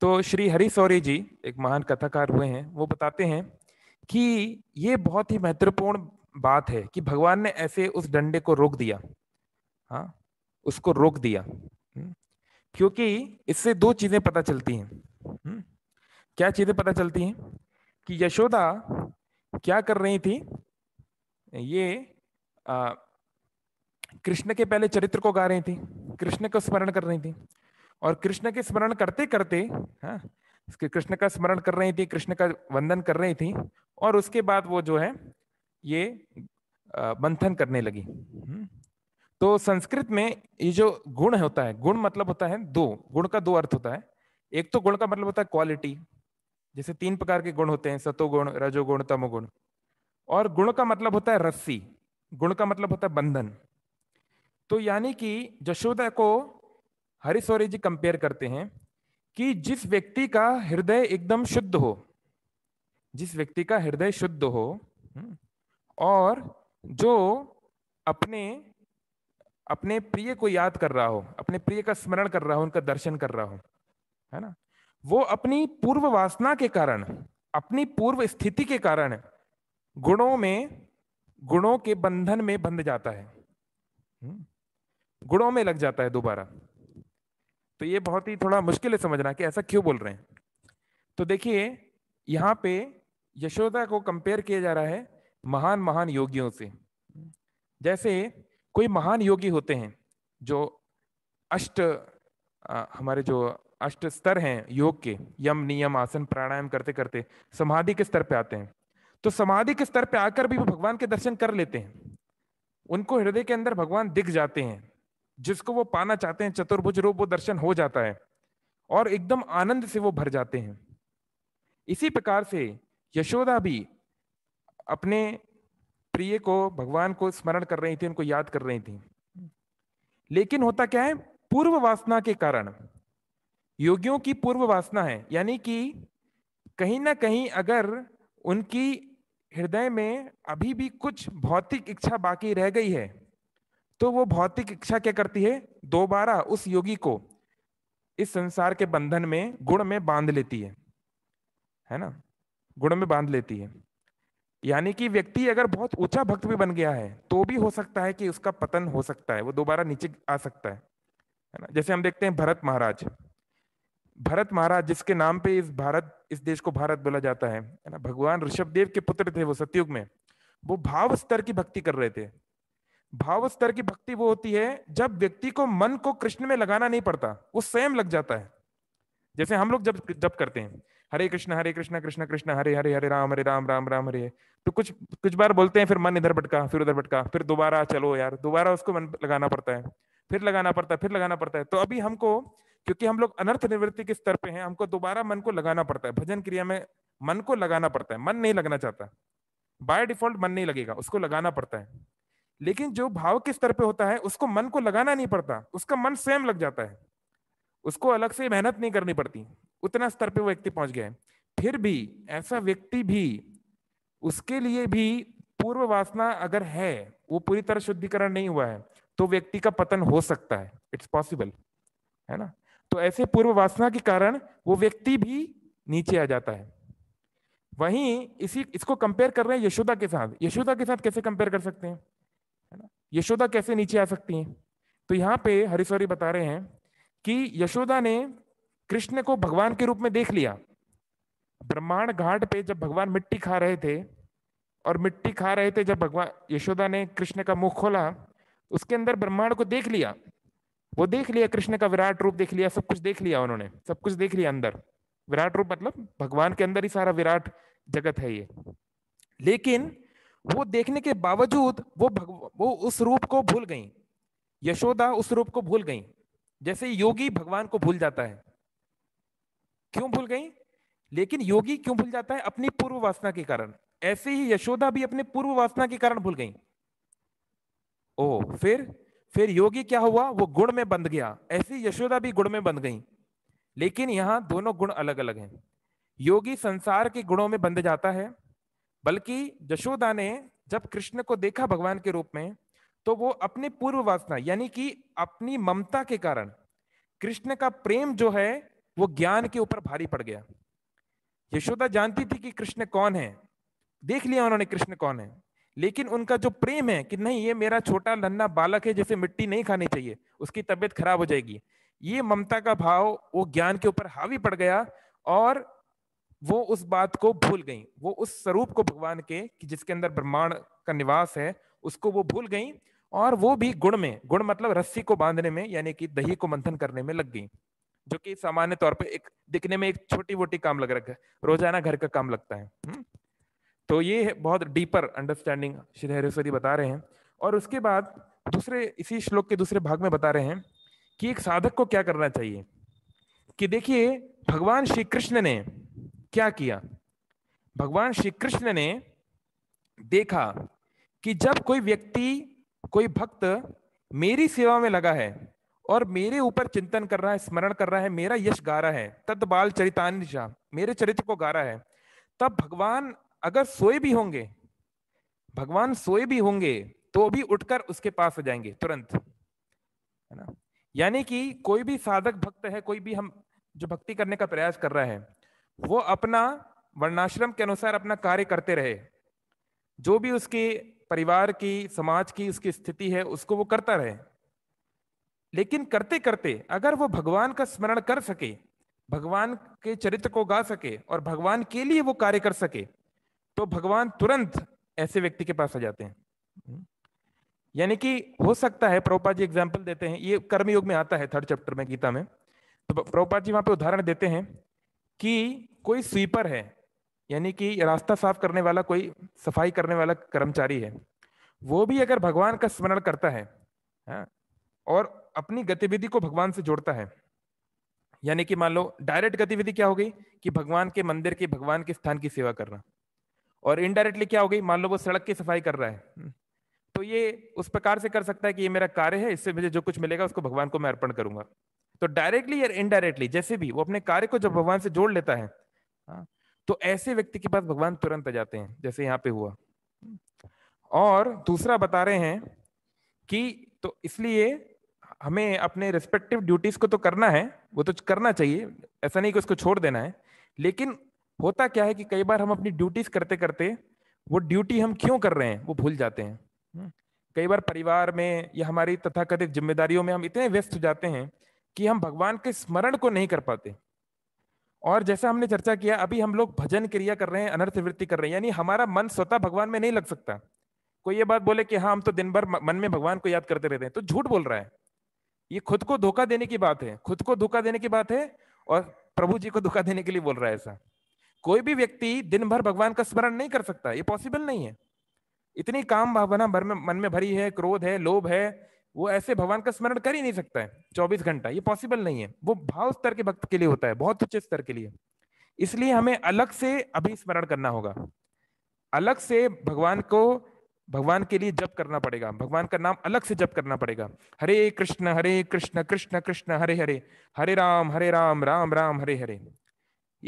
तो श्री हरि सौरी जी एक महान कथाकार हुए हैं वो बताते हैं कि ये बहुत ही महत्वपूर्ण बात है कि भगवान ने ऐसे उस डंडे को रोक दिया हाँ उसको रोक दिया क्योंकि इससे दो चीजें पता चलती हैं क्या चीजें पता चलती हैं कि यशोदा क्या कर रही थी ये कृष्ण के पहले चरित्र को गा रही थी कृष्ण को स्मरण कर रही थी और कृष्ण के स्मरण करते करते हाँ कृष्ण का स्मरण कर रही थी कृष्ण का वंदन कर रही थी और उसके बाद वो जो है ये मंथन करने लगी हम्म, तो संस्कृत में ये जो गुण होता है गुण मतलब होता है दो गुण का दो अर्थ होता है एक तो गुण का मतलब होता है क्वालिटी जैसे तीन प्रकार के गुण होते हैं सतोगुण रजोगुण तमोगुण और गुण का मतलब होता है रस्सी गुण का मतलब होता है बंधन तो यानी कि जशोदा को हरिशोरी जी कंपेयर करते हैं कि जिस व्यक्ति का हृदय एकदम शुद्ध हो जिस व्यक्ति का हृदय शुद्ध हो हम्म, और जो अपने अपने प्रिय को याद कर रहा हो अपने प्रिय का स्मरण कर रहा हो उनका दर्शन कर रहा हो है ना वो अपनी पूर्व वासना के कारण अपनी पूर्व स्थिति के कारण गुणों में गुणों के बंधन में बंध जाता है हम्म। गुणों में लग जाता है दोबारा तो ये बहुत ही थोड़ा मुश्किल है समझना कि ऐसा क्यों बोल रहे हैं तो देखिए यहाँ पे यशोदा को कंपेयर किया जा रहा है महान महान योगियों से जैसे कोई महान योगी होते हैं जो अष्ट आ, हमारे जो अष्ट स्तर हैं योग के यम नियम आसन प्राणायाम करते करते समाधि के स्तर पे आते हैं तो समाधि के स्तर पे आकर भी वो भगवान के दर्शन कर लेते हैं उनको हृदय के अंदर भगवान दिख जाते हैं जिसको वो पाना चाहते हैं चतुर्भुज रूप वो दर्शन हो जाता है और एकदम आनंद से वो भर जाते हैं इसी प्रकार से यशोदा भी अपने प्रिय को भगवान को स्मरण कर रही थी उनको याद कर रही थी लेकिन होता क्या है पूर्व वासना के कारण योगियों की पूर्व वासना है यानी कि कहीं ना कहीं अगर उनकी हृदय में अभी भी कुछ भौतिक इच्छा बाकी रह गई है तो वो भौतिक इच्छा क्या करती है दोबारा उस योगी को इस संसार के बंधन में गुण में बांध लेती है है ना गुण में बांध लेती है यानी कि व्यक्ति अगर बहुत ऊंचा भक्त भी बन गया है तो भी हो सकता है कि उसका पतन हो सकता है वो दोबारा नीचे आ सकता है है ना जैसे हम देखते हैं भरत महाराज भरत महाराज जिसके नाम पे इस भारत इस देश को भारत बोला जाता है ना भगवान ऋषभदेव के पुत्र थे वो सतयुग में वो भाव स्तर की भक्ति कर रहे थे भाव स्तर की भक्ति वो होती है जब व्यक्ति को मन को कृष्ण में लगाना नहीं पड़ता वो स्वयं लग जाता है जैसे हम लोग जब जब करते हैं हरे कृष्ण हरे कृष्ण कृष्ण कृष्ण हरे हरे हरे राम हरे राम राम राम हरे तो कुछ कुछ बार बोलते हैं फिर मन इधर भटका फिर उधर भटका फिर दोबारा चलो यार दोबारा उसको मन लगाना पड़ता है फिर लगाना पड़ता है फिर लगाना पड़ता है तो अभी हमको क्योंकि हम लोग अनर्थ निवृत्ति के स्तर पे हैं हमको दोबारा मन को लगाना पड़ता है भजन क्रिया में मन को लगाना पड़ता है मन नहीं लगना चाहता बाय डिफॉल्ट मन नहीं लगेगा उसको लगाना पड़ता है लेकिन जो भाव के स्तर पे होता है उसको मन को लगाना नहीं पड़ता उसका मन स्वयं लग जाता है उसको अलग से मेहनत नहीं करनी पड़ती उतना स्तर पे वो व्यक्ति पहुंच गया है फिर भी ऐसा व्यक्ति भी उसके लिए भी पूर्व वासना अगर है वो पूरी तरह शुद्धिकरण नहीं हुआ है तो व्यक्ति का पतन हो सकता है इट्स पॉसिबल है ना तो ऐसे पूर्व वासना के कारण वो व्यक्ति भी नीचे आ जाता है वहीं इसी इसको कंपेयर कर रहे हैं यशोदा के साथ यशोदा के साथ कैसे कंपेयर कर सकते हैं है ना यशोदा कैसे नीचे आ सकती हैं तो यहाँ पे हरीश्वरी बता रहे हैं कि यशोदा ने कृष्ण को भगवान के रूप में देख लिया ब्रह्मांड घाट पे जब भगवान मिट्टी खा रहे थे और मिट्टी खा रहे थे जब भगवान यशोदा ने कृष्ण का मुख खोला उसके अंदर ब्रह्मांड को देख लिया वो देख लिया कृष्ण का विराट रूप देख लिया सब कुछ देख लिया उन्होंने सब कुछ देख लिया अंदर विराट रूप मतलब भगवान के अंदर ही सारा विराट जगत है ये लेकिन वो देखने के बावजूद वो वो उस रूप को भूल गई यशोदा उस रूप को भूल गई जैसे योगी भगवान को भूल जाता है क्यों भूल गई लेकिन योगी क्यों भूल जाता है अपनी पूर्व वासना के कारण ऐसे ही यशोदा भी अपने पूर्व वासना के कारण भूल गई ओ फिर फिर योगी क्या हुआ वो गुण में बंध गया ऐसी यशोदा भी गुण में बंध गई लेकिन यहाँ दोनों गुण अलग अलग हैं योगी संसार के गुणों में बंध जाता है बल्कि यशोदा ने जब कृष्ण को देखा भगवान के रूप में तो वो अपनी पूर्व वासना यानी कि अपनी ममता के कारण कृष्ण का प्रेम जो है वो ज्ञान के ऊपर भारी पड़ गया यशोदा जानती थी कि कृष्ण कौन है देख लिया उन्होंने कृष्ण कौन है लेकिन उनका जो प्रेम है कि नहीं ये मेरा छोटा नन्ना बालक है जिसे मिट्टी नहीं खानी चाहिए उसकी तबीयत खराब हो जाएगी ये ममता का भाव वो ज्ञान के ऊपर हावी पड़ गया और वो उस बात को भूल गई वो उस स्वरूप को भगवान के कि जिसके अंदर ब्रह्मांड का निवास है उसको वो भूल गई और वो भी गुण में गुण मतलब रस्सी को बांधने में यानी कि दही को मंथन करने में लग गई जो कि सामान्य तौर पर एक दिखने में एक छोटी मोटी काम लग रखा है रोजाना घर का काम लगता है हुँ? हम्म? तो ये बहुत डीपर अंडरस्टैंडिंग श्री हरेश्वरी बता रहे हैं और उसके बाद दूसरे इसी श्लोक के दूसरे भाग में बता रहे हैं कि एक साधक को क्या करना चाहिए कि देखिए भगवान श्री कृष्ण ने क्या किया भगवान श्री कृष्ण ने देखा कि जब कोई व्यक्ति कोई भक्त मेरी सेवा में लगा है और मेरे ऊपर चिंतन कर रहा है स्मरण कर रहा है मेरा यश गा रहा है तद बाल चरितान मेरे चरित्र को गा रहा है तब भगवान अगर सोए भी होंगे भगवान सोए भी होंगे तो भी उठकर उसके पास हो जाएंगे तुरंत है ना यानी कि कोई भी साधक भक्त है कोई भी हम जो भक्ति करने का प्रयास कर रहा है वो अपना वर्णाश्रम के अनुसार अपना कार्य करते रहे जो भी उसके परिवार की समाज की उसकी स्थिति है उसको वो करता रहे लेकिन करते करते अगर वो भगवान का स्मरण कर सके भगवान के चरित्र को गा सके और भगवान के लिए वो कार्य कर सके तो भगवान तुरंत ऐसे व्यक्ति के पास आ जाते हैं यानी कि हो सकता है प्रभुपा जी एग्जाम्पल देते हैं ये कर्मयोग में आता है थर्ड चैप्टर में गीता में तो प्रभुपा जी वहां पे उदाहरण देते हैं कि कोई स्वीपर है यानी कि रास्ता साफ करने वाला कोई सफाई करने वाला कर्मचारी है वो भी अगर भगवान का स्मरण करता है हा? और अपनी गतिविधि को भगवान से जोड़ता है यानी कि मान लो डायरेक्ट गतिविधि क्या हो गई कि भगवान के मंदिर के भगवान के स्थान की सेवा करना और इनडायरेक्टली क्या हो गई मान लो वो सड़क की सफाई कर रहा है हम्म। तो ये उस प्रकार से कर सकता है कि ये मेरा कार्य है इससे मुझे जो कुछ मिलेगा उसको भगवान को मैं अर्पण करूंगा तो डायरेक्टली या इनडायरेक्टली जैसे भी वो अपने कार्य को जब भगवान से जोड़ लेता है हाँ, तो ऐसे व्यक्ति के पास भगवान तुरंत आ जाते हैं जैसे यहाँ पे हुआ हम्म। और दूसरा बता रहे हैं कि तो इसलिए हमें अपने रिस्पेक्टिव ड्यूटीज को तो करना है वो तो करना चाहिए ऐसा नहीं कि उसको छोड़ देना है लेकिन होता क्या है कि कई बार हम अपनी ड्यूटीज करते करते वो ड्यूटी हम क्यों कर रहे हैं वो भूल जाते हैं हम्म, कई बार परिवार में या हमारी तथाकथित जिम्मेदारियों में हम इतने व्यस्त हो जाते हैं कि हम भगवान के स्मरण को नहीं कर पाते और जैसा हमने चर्चा किया अभी हम लोग भजन क्रिया कर रहे हैं अनर्थ वृत्ति कर रहे हैं यानी हमारा मन स्वतः भगवान में नहीं लग सकता कोई ये बात बोले कि हाँ हम तो दिन भर मन में भगवान को याद करते रहते हैं तो झूठ बोल रहा है ये खुद को धोखा देने की बात है खुद को धोखा देने की बात है और प्रभु जी को धोखा देने के लिए बोल रहा है ऐसा कोई भी व्यक्ति दिन भर भगवान का स्मरण नहीं कर सकता ये पॉसिबल नहीं है इतनी काम भावना भर में मन में भरी है क्रोध है लोभ है वो ऐसे भगवान का स्मरण कर ही नहीं सकता है चौबीस घंटा ये पॉसिबल नहीं है वो भाव स्तर के भक्त के लिए होता है बहुत उच्च स्तर के लिए इसलिए हमें अलग से अभी स्मरण करना होगा अलग से भगवान को भगवान के लिए जप करना पड़ेगा भगवान का नाम अलग से जप करना पड़ेगा हरे कृष्ण हरे कृष्ण कृष्ण कृष्ण हरे हरे हरे राम हरे राम राम राम हरे हरे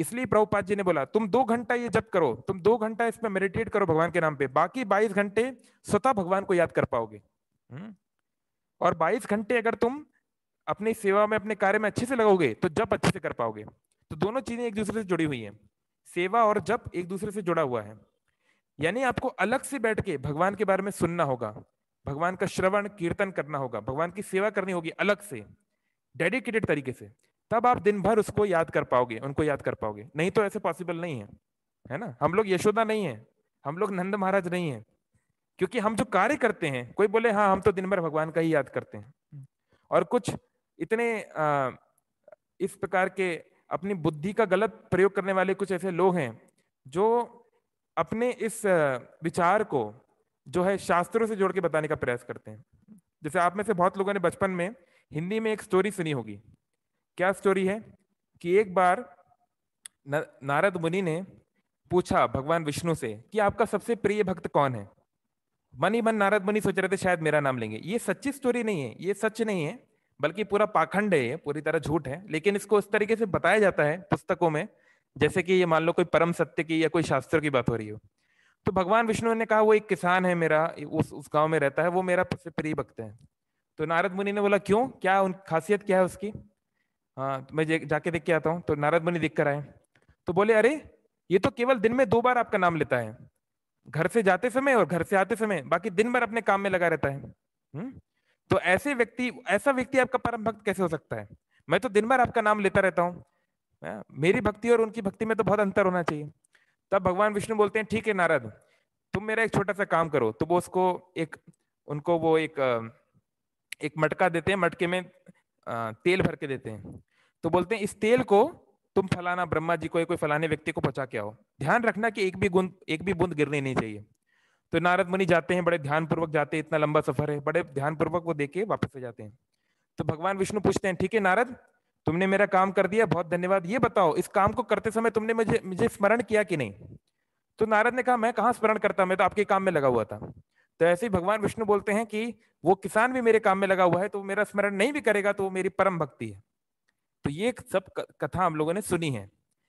इसलिए प्रभुपाद जी ने बोला तुम दो घंटा ये जप करो तुम दो घंटा इसमें मेडिटेट करो भगवान के नाम पे बाकी बाईस घंटे स्वतः भगवान को याद कर पाओगे हम्म? और बाईस घंटे अगर तुम अपनी सेवा में अपने कार्य में अच्छे से लगोगे तो जप अच्छे से कर पाओगे तो दोनों चीजें एक दूसरे से जुड़ी हुई है सेवा और जप एक दूसरे से जुड़ा हुआ है यानी आपको अलग से बैठ के भगवान के बारे में सुनना होगा भगवान का श्रवण कीर्तन करना होगा भगवान की सेवा करनी होगी अलग से डेडिकेटेड तरीके से तब आप दिन भर उसको याद कर पाओगे उनको याद कर पाओगे नहीं तो ऐसे पॉसिबल नहीं है है ना हम लोग यशोदा नहीं है हम लोग नंद महाराज नहीं है क्योंकि हम जो कार्य करते हैं कोई बोले हाँ हम तो दिन भर भगवान का ही याद करते हैं और कुछ इतने आ, इस प्रकार के अपनी बुद्धि का गलत प्रयोग करने वाले कुछ ऐसे लोग हैं जो अपने इस विचार को जो है शास्त्रों से जोड़ के बताने का प्रयास करते हैं जैसे आप में से बहुत लोगों ने बचपन में हिंदी में एक स्टोरी सुनी होगी क्या स्टोरी है कि एक बार नारद मुनि ने पूछा भगवान विष्णु से कि आपका सबसे प्रिय भक्त कौन है मन ही मन नारद मुनि सोच रहे थे शायद मेरा नाम लेंगे ये सच्ची स्टोरी नहीं है ये सच नहीं है बल्कि पूरा पाखंड है ये पूरी तरह झूठ है लेकिन इसको इस तरीके से बताया जाता है पुस्तकों में जैसे कि ये मान लो कोई परम सत्य की या कोई शास्त्र की बात हो रही हो तो भगवान विष्णु ने कहा वो एक किसान है मेरा उस उस गांव में रहता है वो मेरा सबसे प्रिय भक्त है तो नारद मुनि ने बोला क्यों क्या उन खासियत क्या है उसकी हाँ तो मैं जाके देख के आता हूँ तो नारद मुनि देख कर आए तो बोले अरे ये तो केवल दिन में दो बार आपका नाम लेता है घर से जाते समय और घर से आते समय बाकी दिन भर अपने काम में लगा रहता है हुँ? हम्म? तो ऐसे व्यक्ति ऐसा व्यक्ति आपका परम भक्त कैसे हो सकता है मैं तो दिन भर आपका नाम लेता रहता हूँ हाँ, मेरी भक्ति और उनकी भक्ति में तो बहुत अंतर होना चाहिए तब भगवान विष्णु बोलते हैं ठीक है नारद तुम मेरा एक छोटा सा काम करो तो वो उसको एक उनको वो एक एक मटका देते हैं मटके में तेल भर के देते हैं तो बोलते हैं इस तेल को तुम फलाना ब्रह्मा जी को या कोई फलाने व्यक्ति को पहुंचा के आओ ध्यान रखना कि एक भी गुंद एक भी बूंद गिरनी नहीं चाहिए तो नारद मुनि जाते हैं बड़े ध्यानपूर्वक जाते हैं इतना लंबा सफर है बड़े ध्यानपूर्वक वो देके वापस से जाते हैं तो भगवान विष्णु पूछते हैं ठीक है नारद तुमने मेरा काम कर दिया बहुत धन्यवाद ये बताओ इस काम को करते समय तुमने मुझे मुझे स्मरण किया कि नहीं तो नारद ने कहा मैं कहाँ स्मरण करता मैं तो आपके काम में लगा हुआ था तो ऐसे ही भगवान विष्णु बोलते हैं कि वो किसान भी मेरे काम में लगा हुआ है तो मेरा स्मरण नहीं भी करेगा तो वो मेरी परम भक्ति है तो ये सब कथा हम लोगों ने सुनी है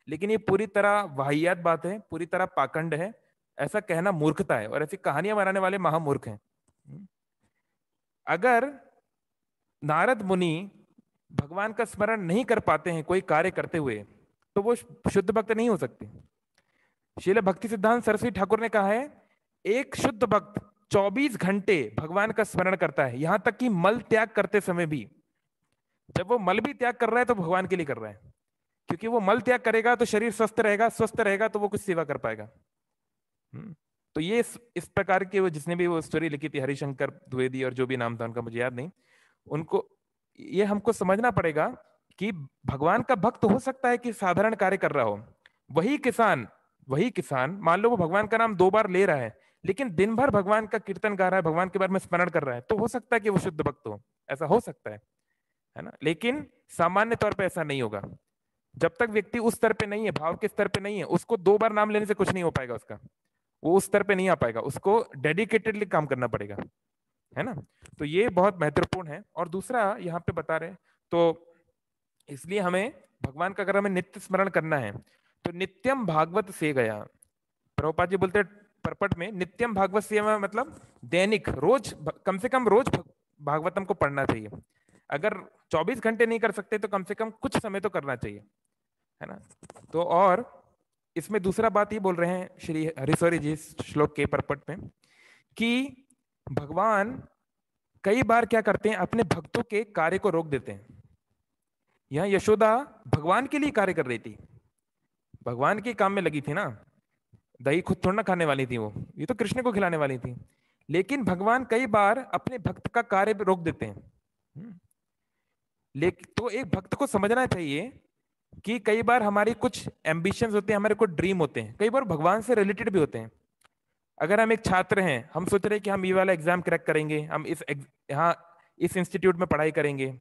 लेकिन ये पूरी तरह वाहियात बात है पूरी तरह पाखंड है ऐसा कहना मूर्खता है और ऐसी कहानियां बनाने वाले महामूर्ख हैं हम्म। अगर नारद मुनि भगवान का स्मरण नहीं कर पाते हैं कोई कार्य करते हुए तो वो शुद्ध भक्त नहीं हो सकते शिल भक्ति सिद्धांत सरस्वती ठाकुर ने कहा है एक शुद्ध भक्त 24 घंटे भगवान का स्मरण करता है यहां तक कि मल त्याग करते समय भी जब वो मल भी त्याग कर रहा है तो भगवान के लिए कर रहा है क्योंकि वो मल त्याग करेगा तो शरीर स्वस्थ रहेगा स्वस्थ रहेगा तो वो कुछ सेवा कर पाएगा हम्म, तो ये इस, इस प्रकार के वो जिसने भी वो स्टोरी लिखी थी हरिशंकर द्विवेदी और जो भी नाम था उनका मुझे याद नहीं उनको ये हमको समझना पड़ेगा कि भगवान का भक्त हो सकता है कि साधारण कार्य कर रहा हो वही किसान वही किसान मान लो वो भगवान का नाम दो बार ले रहा है लेकिन दिन भर भगवान का कीर्तन गा रहा है भगवान के बारे में स्मरण कर रहा है तो हो सकता है कि वो शुद्ध भक्त हो ऐसा हो सकता है है ना लेकिन सामान्य तौर पर ऐसा नहीं होगा जब तक व्यक्ति उस स्तर पे नहीं है भाव के स्तर पे नहीं है उसको दो बार नाम लेने से कुछ नहीं हो पाएगा उसका वो उस स्तर पे नहीं आ पाएगा उसको डेडिकेटेडली काम करना पड़ेगा है ना तो ये बहुत महत्वपूर्ण है और दूसरा यहाँ पे बता रहे तो इसलिए हमें भगवान का अगर हमें नित्य स्मरण करना है तो नित्यम भागवत से गया प्रभुपाद जी बोलते हैं परपट में नित्यम भागवत सेवा मतलब दैनिक रोज कम से कम रोज भागवतम को पढ़ना चाहिए अगर 24 घंटे नहीं कर सकते तो कम से कम कुछ समय तो करना चाहिए है ना तो और इसमें दूसरा बात ये बोल रहे हैं श्री हरिश्वरी जी श्लोक के परपट में कि भगवान कई बार क्या करते हैं अपने भक्तों के कार्य को रोक देते हैं यहाँ यशोदा भगवान के लिए कार्य कर रही थी भगवान के काम में लगी थी ना दही खुद थोड़ा ना खाने वाली थी वो ये तो कृष्ण को खिलाने वाली थी लेकिन भगवान कई बार अपने भक्त का कार्य रोक देते हैं हम्म। लेकिन तो एक भक्त को समझना चाहिए कि कई बार हमारी कुछ एम्बिशन होते हैं हमारे कुछ ड्रीम होते हैं कई बार भगवान से रिलेटेड भी होते हैं अगर हम एक छात्र हैं हम सोच रहे हैं कि हम ये वाला एग्जाम क्रैक करेंगे हम इस यहाँ इस इंस्टीट्यूट में पढ़ाई करेंगे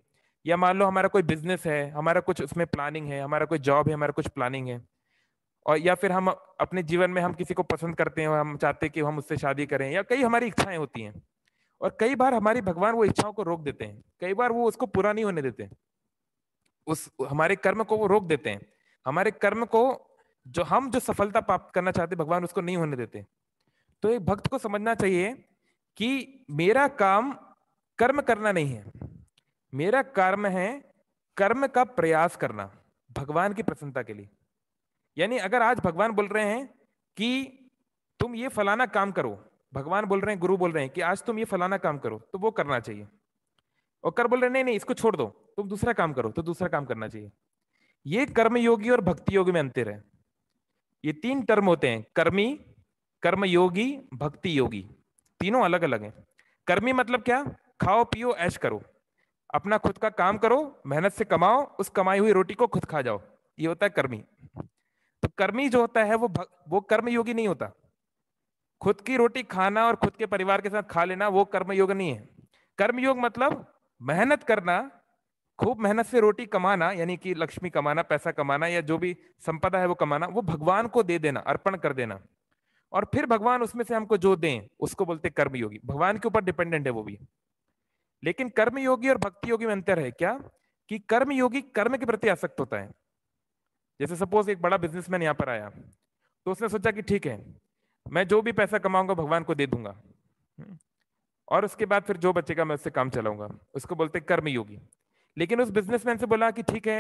या मान लो हमारा कोई बिजनेस है हमारा कुछ उसमें प्लानिंग है हमारा कोई जॉब है हमारा कुछ प्लानिंग है और या फिर हम अपने जीवन में हम किसी को पसंद करते हैं और हम चाहते हैं कि हम उससे शादी करें या कई हमारी इच्छाएं होती हैं और कई बार हमारी भगवान वो इच्छाओं को रोक देते हैं कई बार वो उसको पूरा नहीं होने देते उस हमारे कर्म को वो रोक देते हैं हमारे कर्म को जो हम जो सफलता प्राप्त करना चाहते भगवान उसको नहीं होने देते तो एक भक्त को समझना चाहिए कि मेरा काम कर्म करना नहीं है मेरा कर्म है कर्म का प्रयास करना भगवान की प्रसन्नता के लिए यानी अगर आज भगवान बोल रहे हैं कि तुम ये फलाना काम करो भगवान बोल रहे हैं गुरु बोल रहे हैं कि आज तुम ये फलाना काम करो तो वो करना चाहिए और कर बोल रहे नहीं नहीं इसको छोड़ दो तुम दूसरा काम करो तो दूसरा काम करना चाहिए ये कर्मयोगी और भक्ति योगी में अंतर है ये तीन टर्म होते हैं कर्मी कर्मयोगी भक्ति योगी तीनों अलग अलग हैं कर्मी मतलब क्या खाओ पियो ऐश करो अपना खुद का काम करो मेहनत से कमाओ उस कमाई हुई रोटी को खुद खा जाओ ये होता है कर्मी तो कर्मी जो होता है वो भग, वो कर्मयोगी नहीं होता खुद की रोटी खाना और खुद के परिवार के साथ खा लेना वो कर्मयोग नहीं है कर्मयोग मतलब मेहनत करना खूब मेहनत से रोटी कमाना यानी कि लक्ष्मी कमाना पैसा कमाना या जो भी संपदा है वो कमाना वो भगवान को दे देना अर्पण कर देना और फिर भगवान उसमें से हमको जो दें उसको बोलते कर्मयोगी भगवान के ऊपर डिपेंडेंट है वो भी लेकिन कर्मयोगी और भक्ति योगी में अंतर है क्या कि कर्मयोगी कर्म के प्रति आसक्त होता है जैसे सपोज एक बड़ा बिजनेसमैन यहाँ पर आया तो उसने सोचा कि ठीक है मैं जो भी पैसा कमाऊंगा भगवान को दे दूंगा हम्म। और उसके बाद फिर जो बचेगा मैं उससे काम चलाऊंगा उसको बोलते कर्म योगी लेकिन उस बिजनेसमैन से बोला कि ठीक है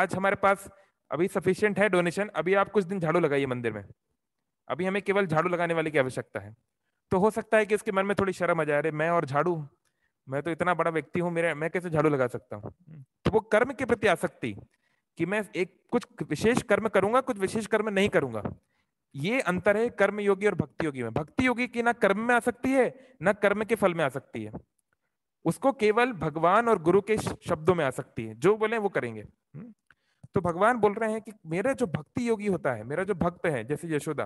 आज हमारे पास अभी सफिशियंट है डोनेशन अभी आप कुछ दिन झाड़ू लगाइए मंदिर में अभी हमें केवल झाड़ू लगाने वाले की आवश्यकता है तो हो सकता है कि उसके मन में थोड़ी शर्म आ जाए अरे मैं और झाड़ू मैं तो इतना बड़ा व्यक्ति हूँ मेरे मैं कैसे झाड़ू लगा सकता हूँ हम्म। तो वो कर्म के प्रति आसक्ति कि मैं एक कुछ विशेष कर्म करूंगा कुछ विशेष कर्म नहीं करूंगा ये अंतर है कर्म योगी और भक्ति योगी में भक्ति योगी की ना कर्म में आ सकती है ना कर्म के फल में आ सकती है उसको केवल भगवान और गुरु के शब्दों में आ सकती है जो बोले वो करेंगे हम्म? तो भगवान बोल रहे हैं कि मेरा जो भक्ति योगी होता है मेरा जो भक्त है जैसे यशोदा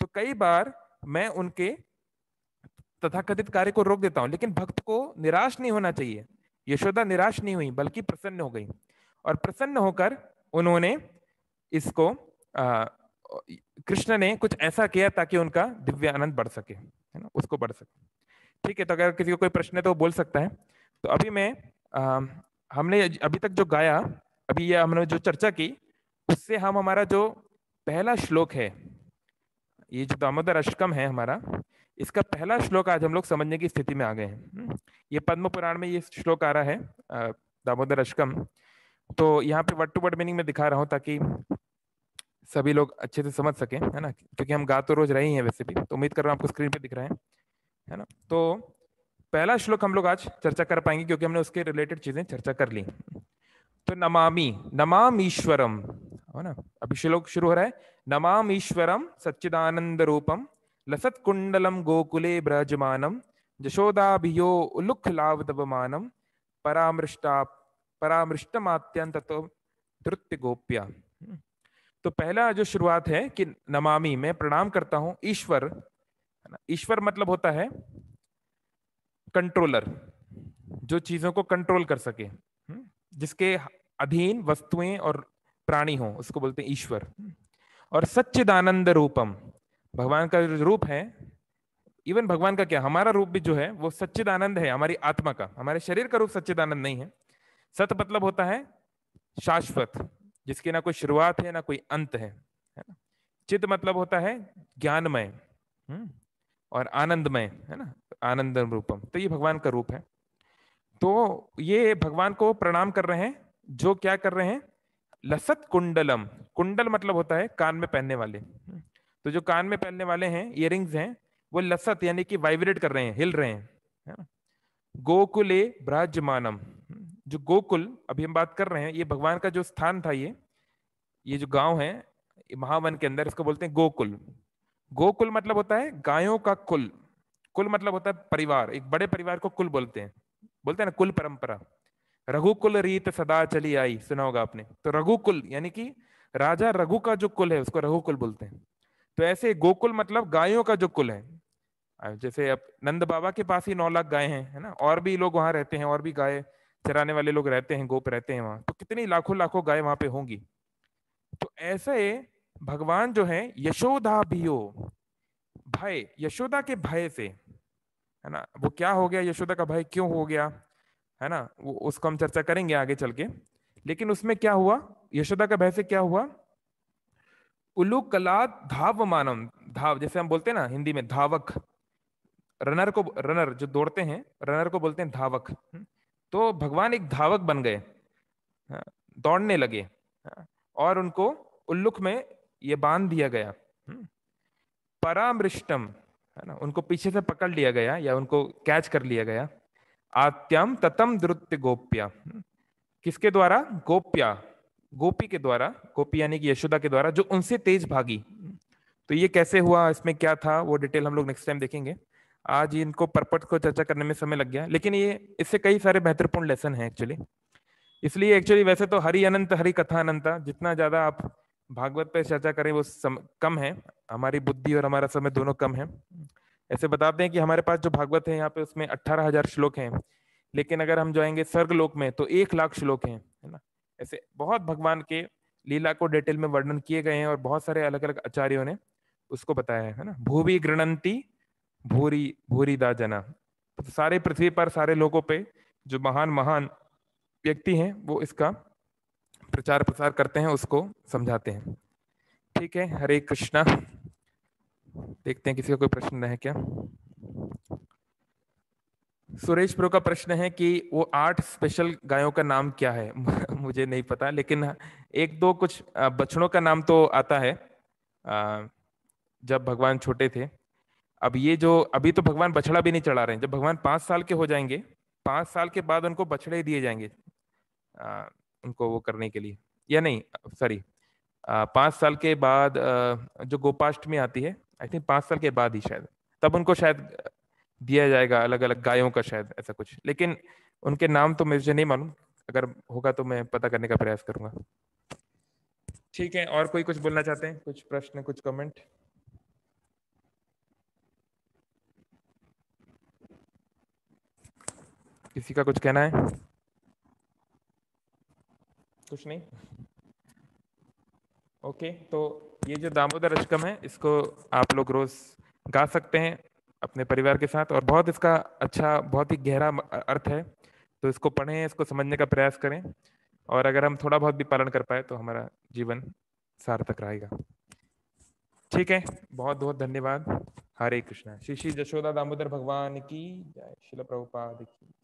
तो कई बार मैं उनके तथाकथित कार्य को रोक देता हूं लेकिन भक्त को निराश नहीं होना चाहिए यशोदा निराश नहीं हुई बल्कि प्रसन्न हो गई और प्रसन्न होकर उन्होंने इसको कृष्ण ने कुछ ऐसा किया ताकि उनका दिव्य आनंद बढ़ सके है ना उसको बढ़ सके ठीक है तो अगर किसी को कोई प्रश्न है तो वो बोल सकता है तो अभी मैं आ, हमने अभी तक जो गाया अभी ये हमने जो चर्चा की उससे हम हमारा जो पहला श्लोक है ये जो दामोदर अष्टकम है हमारा इसका पहला श्लोक आज हम लोग समझने की स्थिति में आ गए हैं हम्म, ये पद्म पुराण में ये श्लोक आ रहा है दामोदर अष्टकम तो यहाँ पे वर्ड टू वर्ड मीनिंग में दिखा रहा हूँ ताकि सभी लोग अच्छे से समझ सकें है ना क्योंकि हम गा तो रोज रहे हैं वैसे भी तो उम्मीद कर रहा हूँ आपको स्क्रीन पे दिख रहे हैं है ना तो पहला श्लोक हम लोग आज चर्चा कर पाएंगे क्योंकि हमने उसके रिलेटेड चीजें चर्चा कर ली तो नमामि ईश्वरम है ना अभी श्लोक शुरू हो रहा है नमाम ईश्वरम सच्चिदानंद रूपम लसत कुंडलम गोकुले ब्रजमानम जशोदाभियो उलुख लावतवमानम परामृष्टा परामृष्टमात्यंत तो धृत्य गोप्या तो पहला जो शुरुआत है कि नमामि मैं प्रणाम करता हूं ईश्वर ईश्वर मतलब होता है कंट्रोलर जो चीजों को कंट्रोल कर सके हम्म? जिसके अधीन वस्तुएं और प्राणी हो उसको बोलते हैं ईश्वर और सच्चिदानंद रूपम भगवान का जो रूप है इवन भगवान का क्या हमारा रूप भी जो है वो सच्चिदानंद है हमारी आत्मा का हमारे शरीर का रूप सच्चिदानंद नहीं है सत मतलब होता है शाश्वत जिसकी ना कोई शुरुआत है ना कोई अंत है चित मतलब होता है ज्ञानमय हम्म, और आनंदमय है ना आनंद रूपम तो ये भगवान का रूप है तो ये भगवान को प्रणाम कर रहे हैं जो क्या कर रहे हैं लसत कुंडलम कुंडल मतलब होता है कान में पहनने वाले हम्म, तो जो कान में पहनने वाले हैं इयर हैं वो लसत यानी कि वाइब्रेट कर रहे हैं हिल रहे हैं गोकुले ब्राजमानम जो गोकुल अभी हम बात कर रहे हैं ये भगवान का जो स्थान था ये ये जो गांव है महावन के अंदर इसको बोलते हैं गोकुल गोकुल मतलब होता है गायों का कुल कुल मतलब होता है परिवार एक बड़े परिवार को कुल बोलते हैं बोलते हैं ना कुल परंपरा रघुकुल रीत सदा चली आई सुना होगा आपने तो रघुकुल यानी कि राजा रघु का जो कुल है उसको रघुकुल बोलते हैं तो ऐसे गोकुल मतलब गायों का जो कुल है जैसे अब नंद बाबा के पास ही नौ लाख गाय हैं है ना और भी लोग वहां रहते हैं और भी गाय चराने वाले लोग रहते हैं गोप रहते हैं वहाँ तो कितनी लाखों लाखों गाय वहां पे होंगी तो ऐसे भगवान जो है यशोदा भी हो भय यशोदा के भय से है ना वो क्या हो गया यशोदा का भय क्यों हो गया है ना वो उसको हम चर्चा करेंगे आगे चल के लेकिन उसमें क्या हुआ यशोदा का भय से क्या हुआ उल्लू कला धाव मानम धाव जैसे हम बोलते हैं ना हिंदी में धावक रनर को रनर जो दौड़ते हैं रनर को बोलते हैं धावक हुँ? हम्म? तो भगवान एक धावक बन गए हाँ, दौड़ने लगे हाँ, और उनको उल्लुक में ये बांध दिया गया हम्म, परामृष्टम है ना उनको पीछे से पकड़ लिया गया या उनको कैच कर लिया गया आत्यम ततम द्रुत्य गोप्या हम्म, किसके द्वारा गोप्या गोपी के द्वारा गोपी यानी कि यशोदा के द्वारा जो उनसे तेज भागी हम्म, तो ये कैसे हुआ इसमें क्या था वो डिटेल हम लोग नेक्स्ट टाइम देखेंगे आज इनको परपट को चर्चा करने में समय लग गया लेकिन ये इससे कई सारे महत्वपूर्ण लेसन है एक्चुअली इसलिए एक्चुअली वैसे तो हरि अनंत हरि कथा अनंता जितना ज्यादा आप भागवत पे चर्चा करें वो सम, कम है हमारी बुद्धि और हमारा समय दोनों कम है ऐसे बताते हैं कि हमारे पास जो भागवत है यहाँ पे उसमें अट्ठारह हजार श्लोक हैं लेकिन अगर हम जाएंगे स्वर्गलोक में तो एक लाख श्लोक हैं है ना ऐसे बहुत भगवान के लीला को डिटेल में वर्णन किए गए हैं और बहुत सारे अलग अलग आचार्यों ने उसको बताया है ना भूवि गृणंती भूरी भूरी दा जना तो सारे पृथ्वी पर सारे लोगों पे जो महान महान व्यक्ति हैं वो इसका प्रचार प्रसार करते हैं उसको समझाते हैं ठीक है हरे कृष्णा देखते हैं किसी का कोई प्रश्न है क्या सुरेश प्रो का प्रश्न है कि वो आठ स्पेशल गायों का नाम क्या है मुझे नहीं पता लेकिन एक दो कुछ बछड़ों का नाम तो आता है जब भगवान छोटे थे अब ये जो अभी तो भगवान बछड़ा भी नहीं चढ़ा रहे हैं जब भगवान पाँच साल के हो जाएंगे पाँच साल के बाद उनको बछड़े दिए जाएंगे आ, उनको वो करने के लिए या नहीं सॉरी पाँच साल के बाद जो गोपाष्टमी आती है आई थिंक पाँच साल के बाद ही शायद तब उनको शायद दिया जाएगा अलग अलग गायों का शायद ऐसा कुछ लेकिन उनके नाम तो मुझे नहीं मालूम अगर होगा तो मैं पता करने का प्रयास करूंगा ठीक है और कोई कुछ बोलना चाहते हैं कुछ प्रश्न कुछ कमेंट किसी का कुछ कहना है कुछ नहीं ओके तो ये जो दामोदर अष्टकम है इसको आप लोग रोज गा सकते हैं अपने परिवार के साथ और बहुत इसका अच्छा बहुत ही गहरा अर्थ है तो इसको पढ़ें इसको समझने का प्रयास करें और अगर हम थोड़ा बहुत भी पालन कर पाए तो हमारा जीवन सार्थक रहेगा ठीक है बहुत बहुत धन्यवाद हरे कृष्णा श्री श्री जशोदा दामोदर भगवान की जय शिल प्रभुपाद की